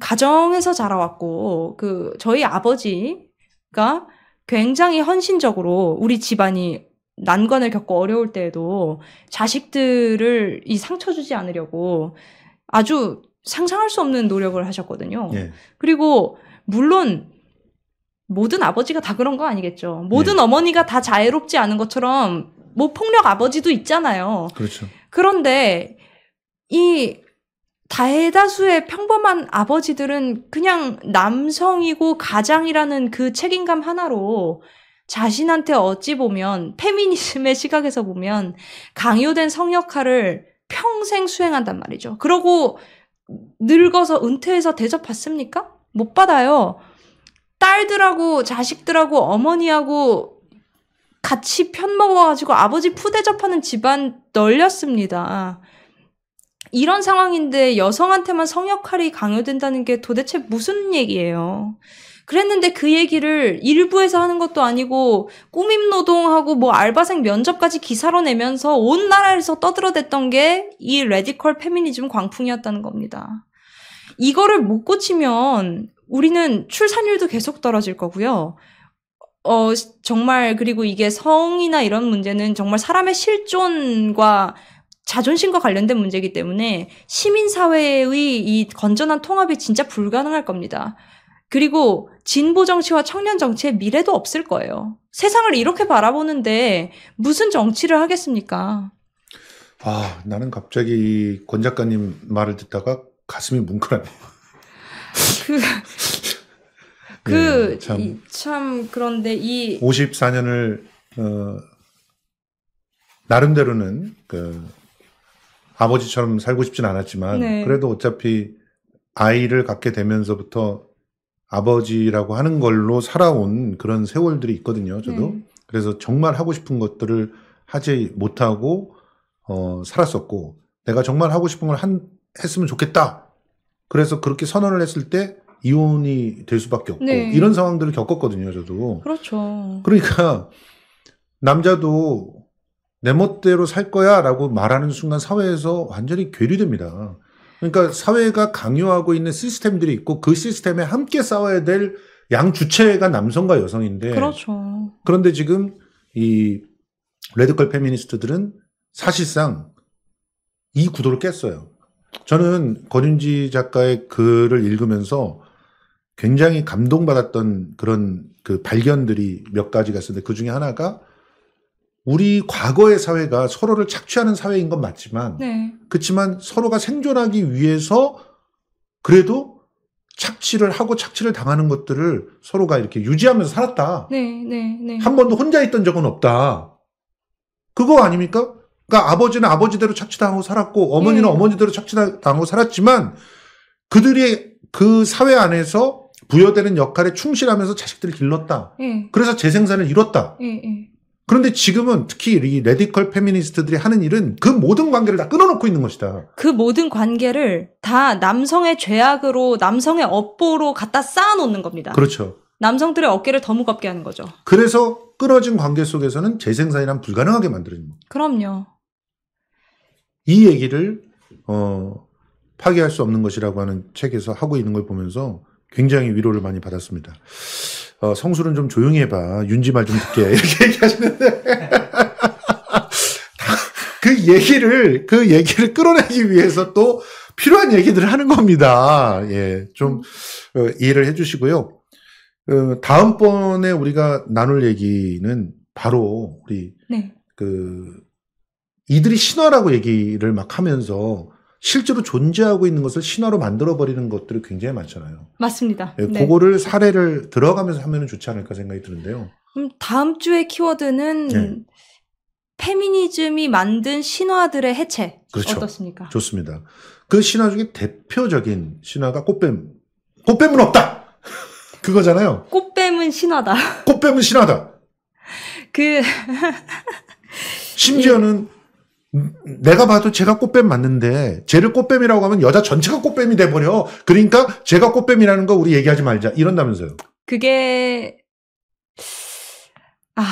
가정에서 자라왔고 그 저희 아버지가 굉장히 헌신적으로 우리 집안이 난관을 겪고 어려울 때에도 자식들을 이 상처 주지 않으려고 아주 상상할 수 없는 노력을 하셨거든요. 예. 그리고 물론 모든 아버지가 다 그런 거 아니겠죠. 모든 예. 어머니가 다 자애롭지 않은 것처럼 뭐 폭력 아버지도 있잖아요. 그렇죠. 그런데 이 대다수의 평범한 아버지들은 그냥 남성이고 가장이라는 그 책임감 하나로 자신한테 어찌 보면 페미니즘의 시각에서 보면 강요된 성역할을 평생 수행한단 말이죠. 그러고 늙어서 은퇴해서 대접 받습니까? 못 받아요. 딸들하고 자식들하고 어머니하고 같이 편 먹어가지고 아버지 푸대접하는 집안 널렸습니다. 이런 상황인데 여성한테만 성역할이 강요된다는 게 도대체 무슨 얘기예요? 그랬는데 그 얘기를 일부에서 하는 것도 아니고 꾸밈 노동하고 뭐 알바생 면접까지 기사로 내면서 온 나라에서 떠들어댔던 게 이 레디컬 페미니즘 광풍이었다는 겁니다. 이거를 못 고치면 우리는 출산율도 계속 떨어질 거고요. 어, 정말, 그리고 이게 성이나 이런 문제는 정말 사람의 실존과 자존심과 관련된 문제이기 때문에 시민사회의 이 건전한 통합이 진짜 불가능할 겁니다. 그리고 진보 정치와 청년 정치의 미래도 없을 거예요. 세상을 이렇게 바라보는데 무슨 정치를 하겠습니까? 아, 나는 갑자기 권 작가님 말을 듣다가 가슴이 뭉클하네요. *laughs* 그, 그, 네, 참, 이, 참, 그런데 이. 54년을, 어, 나름대로는 그, 아버지처럼 살고 싶진 않았지만, 네. 그래도 어차피 아이를 갖게 되면서부터 아버지라고 하는 걸로 살아온 그런 세월들이 있거든요. 저도. 네. 그래서 정말 하고 싶은 것들을 하지 못하고 어, 살았었고 내가 정말 하고 싶은 걸 한, 했으면 좋겠다. 그래서 그렇게 선언을 했을 때 이혼이 될 수밖에 없고 네. 이런 상황들을 겪었거든요, 저도. 그렇죠. 그러니까 남자도 내 멋대로 살 거야라고 말하는 순간 사회에서 완전히 괴리됩니다. 그러니까 사회가 강요하고 있는 시스템들이 있고 그 시스템에 함께 싸워야 될 양 주체가 남성과 여성인데. 그렇죠. 그런데 지금 이 레드컬 페미니스트들은 사실상 이 구도를 깼어요. 저는 권윤지 작가의 글을 읽으면서 굉장히 감동받았던 그런 그 발견들이 몇 가지가 있었는데 그 중에 하나가 우리 과거의 사회가 서로를 착취하는 사회인 건 맞지만 네. 그렇지만 서로가 생존하기 위해서 그래도 착취를 하고 착취를 당하는 것들을 서로가 이렇게 유지하면서 살았다. 네, 네, 네. 한 번도 혼자 있던 적은 없다. 그거 아닙니까? 그러니까 아버지는 아버지대로 착취당하고 살았고 어머니는 네. 어머니대로 착취당하고 살았지만 그들이 그 사회 안에서 부여되는 역할에 충실하면서 자식들을 길렀다. 네. 그래서 재생산을 이뤘다. 네, 네. 그런데 지금은 특히 이 레디컬 페미니스트들이 하는 일은 그 모든 관계를 다 끊어놓고 있는 것이다. 그 모든 관계를 다 남성의 죄악으로 남성의 업보로 갖다 쌓아놓는 겁니다. 그렇죠. 남성들의 어깨를 더 무겁게 하는 거죠. 그래서 끊어진 관계 속에서는 재생산이란 불가능하게 만들어진 겁니다. 그럼요. 이 얘기를 어, 파괴할 수 없는 것이라고 하는 책에서 하고 있는 걸 보면서 굉장히 위로를 많이 받았습니다. 어, 성수는 좀 조용히 해봐. 윤지 말 좀 듣게. *laughs* 이렇게 얘기하시는데. *laughs* 그 얘기를, 그 얘기를 끌어내기 위해서 또 필요한 얘기들을 하는 겁니다. 예. 좀, 어, 이해를 해 주시고요. 어, 다음번에 우리가 나눌 얘기는 바로 우리, 네. 그, 이들이 신화라고 얘기를 막 하면서 실제로 존재하고 있는 것을 신화로 만들어버리는 것들이 굉장히 많잖아요. 맞습니다. 예, 네. 그거를 사례를 들어가면서 하면 좋지 않을까 생각이 드는데요. 그럼 다음 주의 키워드는 네. 페미니즘이 만든 신화들의 해체. 그렇죠. 어떻습니까? 좋습니다. 그 신화 중에 대표적인 신화가 꽃뱀. 꽃뱀은 없다! *laughs* 그거잖아요. 꽃뱀은 신화다. 꽃뱀은 신화다. *laughs* 그 심지어는 예. 내가 봐도 제가 꽃뱀 맞는데 쟤를 꽃뱀이라고 하면 여자 전체가 꽃뱀이 돼버려. 그러니까 제가 꽃뱀이라는 거 우리 얘기하지 말자. 이런다면서요. 그게 아.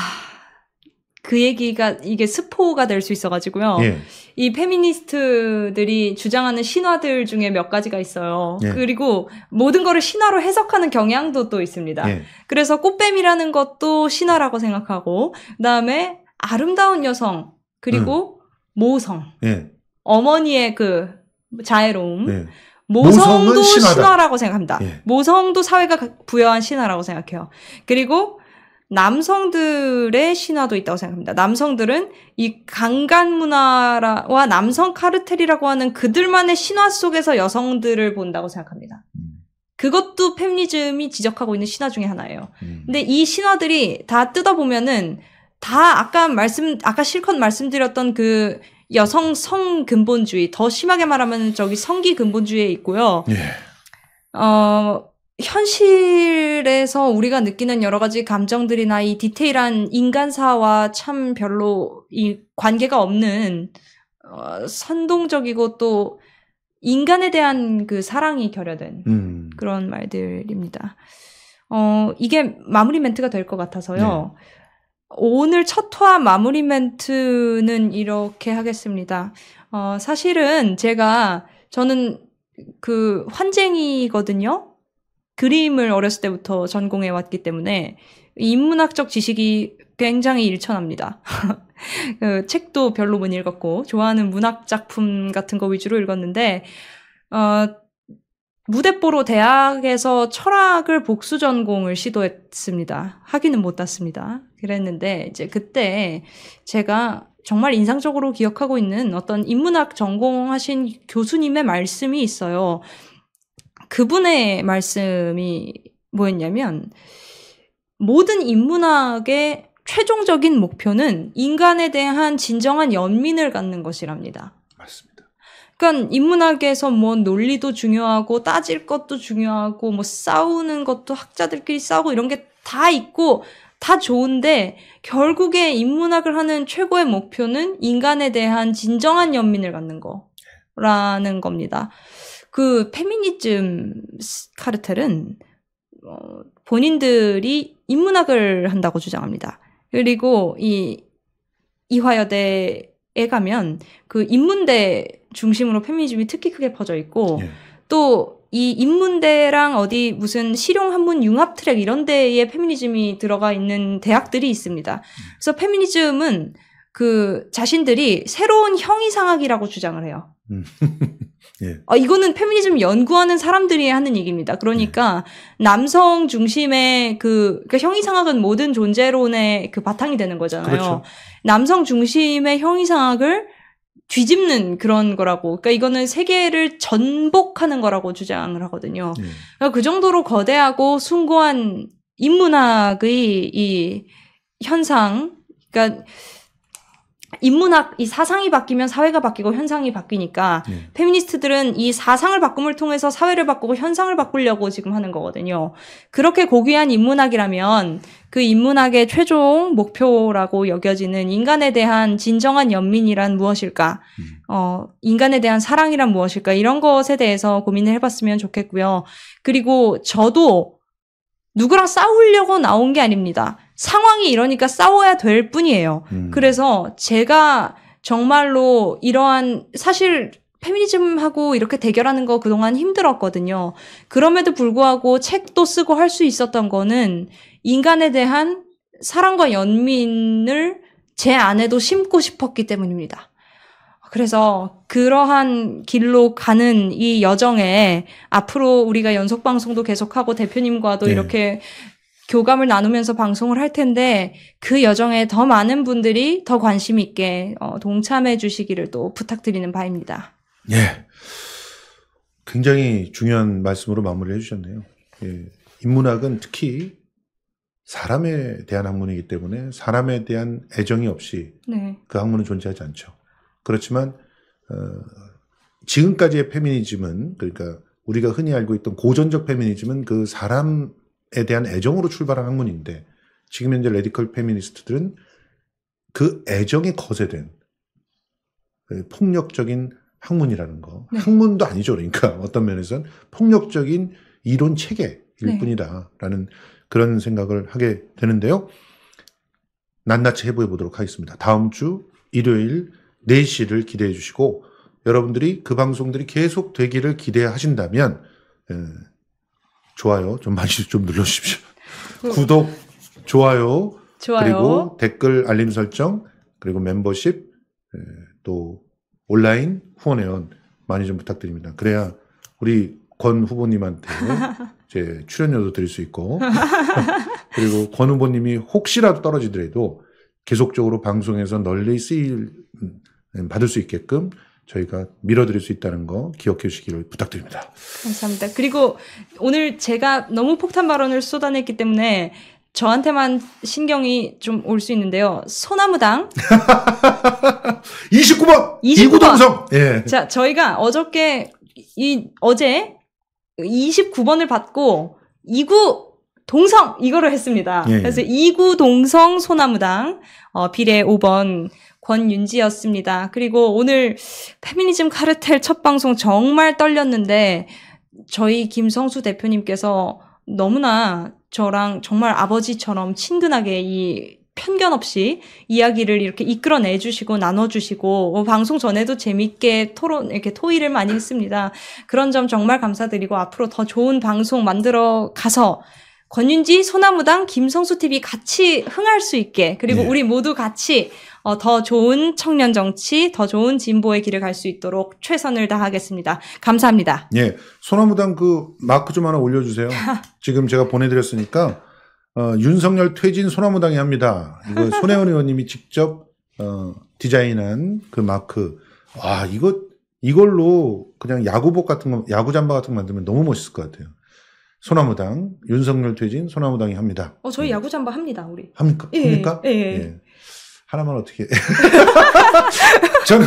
그 얘기가 이게 스포가 될 수 있어가지고요. 예. 이 페미니스트들이 주장하는 신화들 중에 몇 가지가 있어요. 예. 그리고 모든 거를 신화로 해석하는 경향도 또 있습니다. 예. 그래서 꽃뱀이라는 것도 신화라고 생각하고, 그 다음에 아름다운 여성, 그리고 음. 모성. 예. 어머니의 그 자애로움. 예. 모성도 신화다. 라고 생각합니다. 예. 모성도 사회가 부여한 신화라고 생각해요. 그리고 남성들의 신화도 있다고 생각합니다. 남성들은 이 강간 문화와 남성 카르텔이라고 하는 그들만의 신화 속에서 여성들을 본다고 생각합니다. 음. 그것도 페미니즘이 지적하고 있는 신화 중의 하나예요. 음. 근데 이 신화들이 다 뜯어보면은 다 아까 말씀 아까 실컷 말씀드렸던 그 여성 성 근본주의 더 심하게 말하면 저기 성기 근본주의에 있고요. 예. 어 현실에서 우리가 느끼는 여러 가지 감정들이나 이 디테일한 인간사와 참 별로 이 관계가 없는 어, 선동적이고 또 인간에 대한 그 사랑이 결여된 음. 그런 말들입니다. 어, 이게 마무리 멘트가 될 것 같아서요. 네. 오늘 첫 화 마무리 멘트는 이렇게 하겠습니다. 어, 사실은 제가 저는 그 환쟁이거든요. 그림을 어렸을 때부터 전공해 왔기 때문에 인문학적 지식이 굉장히 일천합니다. *laughs* 그 책도 별로 못 읽었고 좋아하는 문학 작품 같은 거 위주로 읽었는데 어, 무대뽀로 대학에서 철학을 복수 전공을 시도했습니다. 하기는못 땄습니다. 그랬는데 이제 그때 제가 정말 인상적으로 기억하고 있는 어떤 인문학 전공하신 교수님의 말씀이 있어요. 그분의 말씀이 뭐였냐면 모든 인문학의 최종적인 목표는 인간에 대한 진정한 연민을 갖는 것이랍니다. 맞습니다. 그러니까 인문학에서 뭐 논리도 중요하고 따질 것도 중요하고 뭐 싸우는 것도 학자들끼리 싸우고 이런 게 다 있고 다 좋은데 결국에 인문학을 하는 최고의 목표는 인간에 대한 진정한 연민을 갖는 거라는 겁니다. 그 페미니즘 카르텔은 어, 본인들이 인문학을 한다고 주장합니다. 그리고 이 이화여대에 가면 그 인문대 중심으로 페미니즘이 특히 크게 퍼져 있고 예. 또이 인문대랑 어디 무슨 실용 한문 융합 트랙 이런 데에 페미니즘이 들어가 있는 대학들이 있습니다. 그래서 페미니즘은 그 자신들이 새로운 형이상학이라고 주장을 해요. 음. *laughs* 예. 어, 이거는 페미니즘 연구하는 사람들이 하는 얘기입니다. 그러니까 예. 남성 중심의 그 그러니까 형이상학은 모든 존재론의 그 바탕이 되는 거잖아요. 그렇죠. 남성 중심의 형이상학을 뒤집는 그런 거라고. 그러니까 이거는 세계를 전복하는 거라고 주장을 하거든요. 예. 그러니까 그 정도로 거대하고 숭고한 인문학의 이 현상, 그러니까 인문학 이 사상이 바뀌면 사회가 바뀌고 현상이 바뀌니까 네. 페미니스트들은 이 사상을 바꿈을 통해서 사회를 바꾸고 현상을 바꾸려고 지금 하는 거거든요. 그렇게 고귀한 인문학이라면 그 인문학의 최종 목표라고 여겨지는 인간에 대한 진정한 연민이란 무엇일까? 음. 어, 인간에 대한 사랑이란 무엇일까? 이런 것에 대해서 고민을 해 봤으면 좋겠고요. 그리고 저도 누구랑 싸우려고 나온 게 아닙니다. 상황이 이러니까 싸워야 될 뿐이에요. 음. 그래서 제가 정말로 이러한 사실 페미니즘하고 이렇게 대결하는 거 그동안 힘들었거든요. 그럼에도 불구하고 책도 쓰고 할 수 있었던 거는 인간에 대한 사랑과 연민을 제 안에도 심고 싶었기 때문입니다. 그래서 그러한 길로 가는 이 여정에 앞으로 우리가 연속 방송도 계속하고 대표님과도 네. 이렇게 교감을 나누면서 방송을 할 텐데 그 여정에 더 많은 분들이 더 관심 있게 어, 동참해 주시기를 또 부탁드리는 바입니다. 예. 굉장히 중요한 말씀으로 마무리해 주셨네요. 예. 인문학은 특히 사람에 대한 학문이기 때문에 사람에 대한 애정이 없이 네. 그 학문은 존재하지 않죠. 그렇지만 어, 지금까지의 페미니즘은 그러니까 우리가 흔히 알고 있던 고전적 페미니즘은 그 사람 여성에 대한 애정으로 출발한 학문인데 지금 현재 레디컬 페미니스트들은 그 애정이 거세된 그 폭력적인 학문이라는 거. 네. 학문도 아니죠. 그러니까 *laughs* 어떤 면에서는 폭력적인 이론 체계일 네. 뿐이다라는 그런 생각을 하게 되는데요. 낱낱이 해부해 보도록 하겠습니다. 다음 주 일요일 4시를 기대해 주시고 여러분들이 그 방송들이 계속 되기를 기대하신다면 좋아요 좀 많이 *laughs* 좀 눌러주십시오. 그 구독, 좋아요, 좋아요, 그리고 댓글 알림 설정, 그리고 멤버십, 또 온라인 후원회원 많이 좀 부탁드립니다. 그래야 우리 권 후보님한테 *laughs* 제 출연료도 드릴 수 있고 *laughs* 그리고 권 후보님이 혹시라도 떨어지더라도 계속적으로 방송에서 널리 쓰일 음, 음, 받을 수 있게끔 저희가 밀어드릴 수 있다는 거 기억해 주시기를 부탁드립니다. 감사합니다. 그리고 오늘 제가 너무 폭탄 발언을 쏟아냈기 때문에 저한테만 신경이 좀 올 수 있는데요. 소나무당 29번, *laughs* 29번. 이구동성. 예. 자, 저희가 어저께 이 어제 29번을 받고 이구 동성 이거를 했습니다. 예. 그래서 이구 동성 소나무당 어, 비례 5번 권윤지였습니다. 그리고 오늘 페미니즘 카르텔 첫 방송 정말 떨렸는데 저희 김성수 대표님께서 너무나 저랑 정말 아버지처럼 친근하게 이 편견 없이 이야기를 이렇게 이끌어내 주시고 나눠 주시고 뭐 방송 전에도 재밌게 토론 이렇게 토의를 많이 했습니다. 그런 점 정말 감사드리고 앞으로 더 좋은 방송 만들어 가서 권윤지, 소나무당, 김성수 TV 같이 흥할 수 있게 그리고 네. 우리 모두 같이 어, 더 좋은 청년 정치, 더 좋은 진보의 길을 갈 수 있도록 최선을 다하겠습니다. 감사합니다. 예. 소나무당 그 마크 좀 하나 올려주세요. *laughs* 지금 제가 보내드렸으니까 어, 윤석열 퇴진 소나무당이 합니다. 이거 *laughs* 손혜원 의원님이 직접 어, 디자인한 그 마크. 와, 이거 이걸로 그냥 야구복 같은 거, 야구 잠바 같은 거 만들면 너무 멋있을 것 같아요. 소나무당 윤석열 퇴진 소나무당이 합니다. 어, 저희 네. 예. 야구 잠바 합니다, 우리. 합니까? 예, 합니까? 예. 예. 예. 하나만 어떻게. *laughs* 저는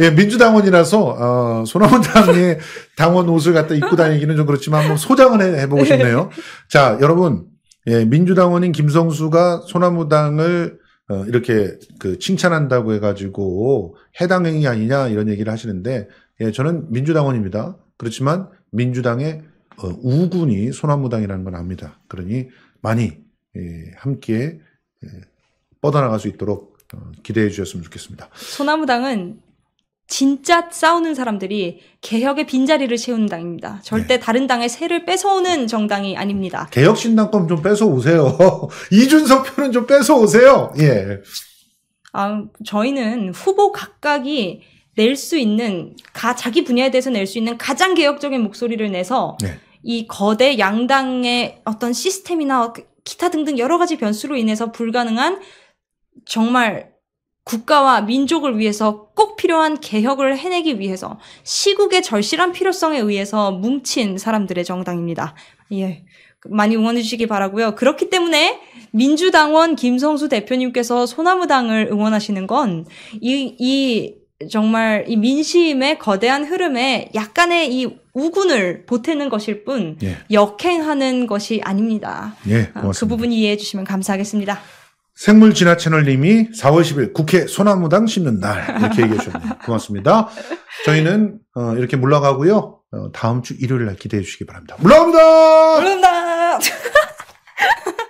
예, 민주당원이라서 어, 손아원 당의 당원 옷을 갖다 입고 다니기는 좀 그렇지만 한번 소장을 해, 해보고 싶네요. 자, 여러분 예, 민주당원인 김성수가 소나무당을 어, 이렇게 그 칭찬한다고 해가지고 해당 행위 아니냐 이런 얘기를 하시는데 예, 저는 민주당원입니다. 그렇지만 민주당의 어, 우군이 소나무당이라는 건 압니다. 그러니 많이 예, 함께 예, 뻗어나갈 수 있도록 어, 기대해 주셨으면 좋겠습니다. 소나무당은 진짜 싸우는 사람들이 개혁의 빈자리를 채우는 당입니다. 절대 네. 다른 당의 세를 뺏어오는 정당이 아닙니다. 개혁신당권 좀 뺏어오세요. *laughs* 이준석 표는 좀 뺏어오세요. 예. 아, 저희는 후보 각각이 낼 수 있는, 가, 자기 분야에 대해서 낼 수 있는 가장 개혁적인 목소리를 내서 네. 이 거대 양당의 어떤 시스템이나 기타 등등 여러 가지 변수로 인해서 불가능한 정말 국가와 민족을 위해서 꼭 필요한 개혁을 해내기 위해서 시국의 절실한 필요성에 의해서 뭉친 사람들의 정당입니다. 예. 많이 응원해 주시기 바라고요. 그렇기 때문에 민주당원 김성수 대표님께서 소나무당을 응원하시는 건 이 이 정말 이 민심의 거대한 흐름에 약간의 이 우군을 보태는 것일 뿐 예. 역행하는 것이 아닙니다. 예, 아, 그 고맙습니다. 그 부분 이해해 주시면 감사하겠습니다. 생물 진화 채널님이 4월 10일 국회 소나무당 심는 날 이렇게 얘기해 주셨네요. *laughs* 고맙습니다. 저희는 어, 이렇게 물러가고요. 어, 다음 주 일요일 날 기대해 주시기 바랍니다. 물러갑니다. 물러다 *laughs*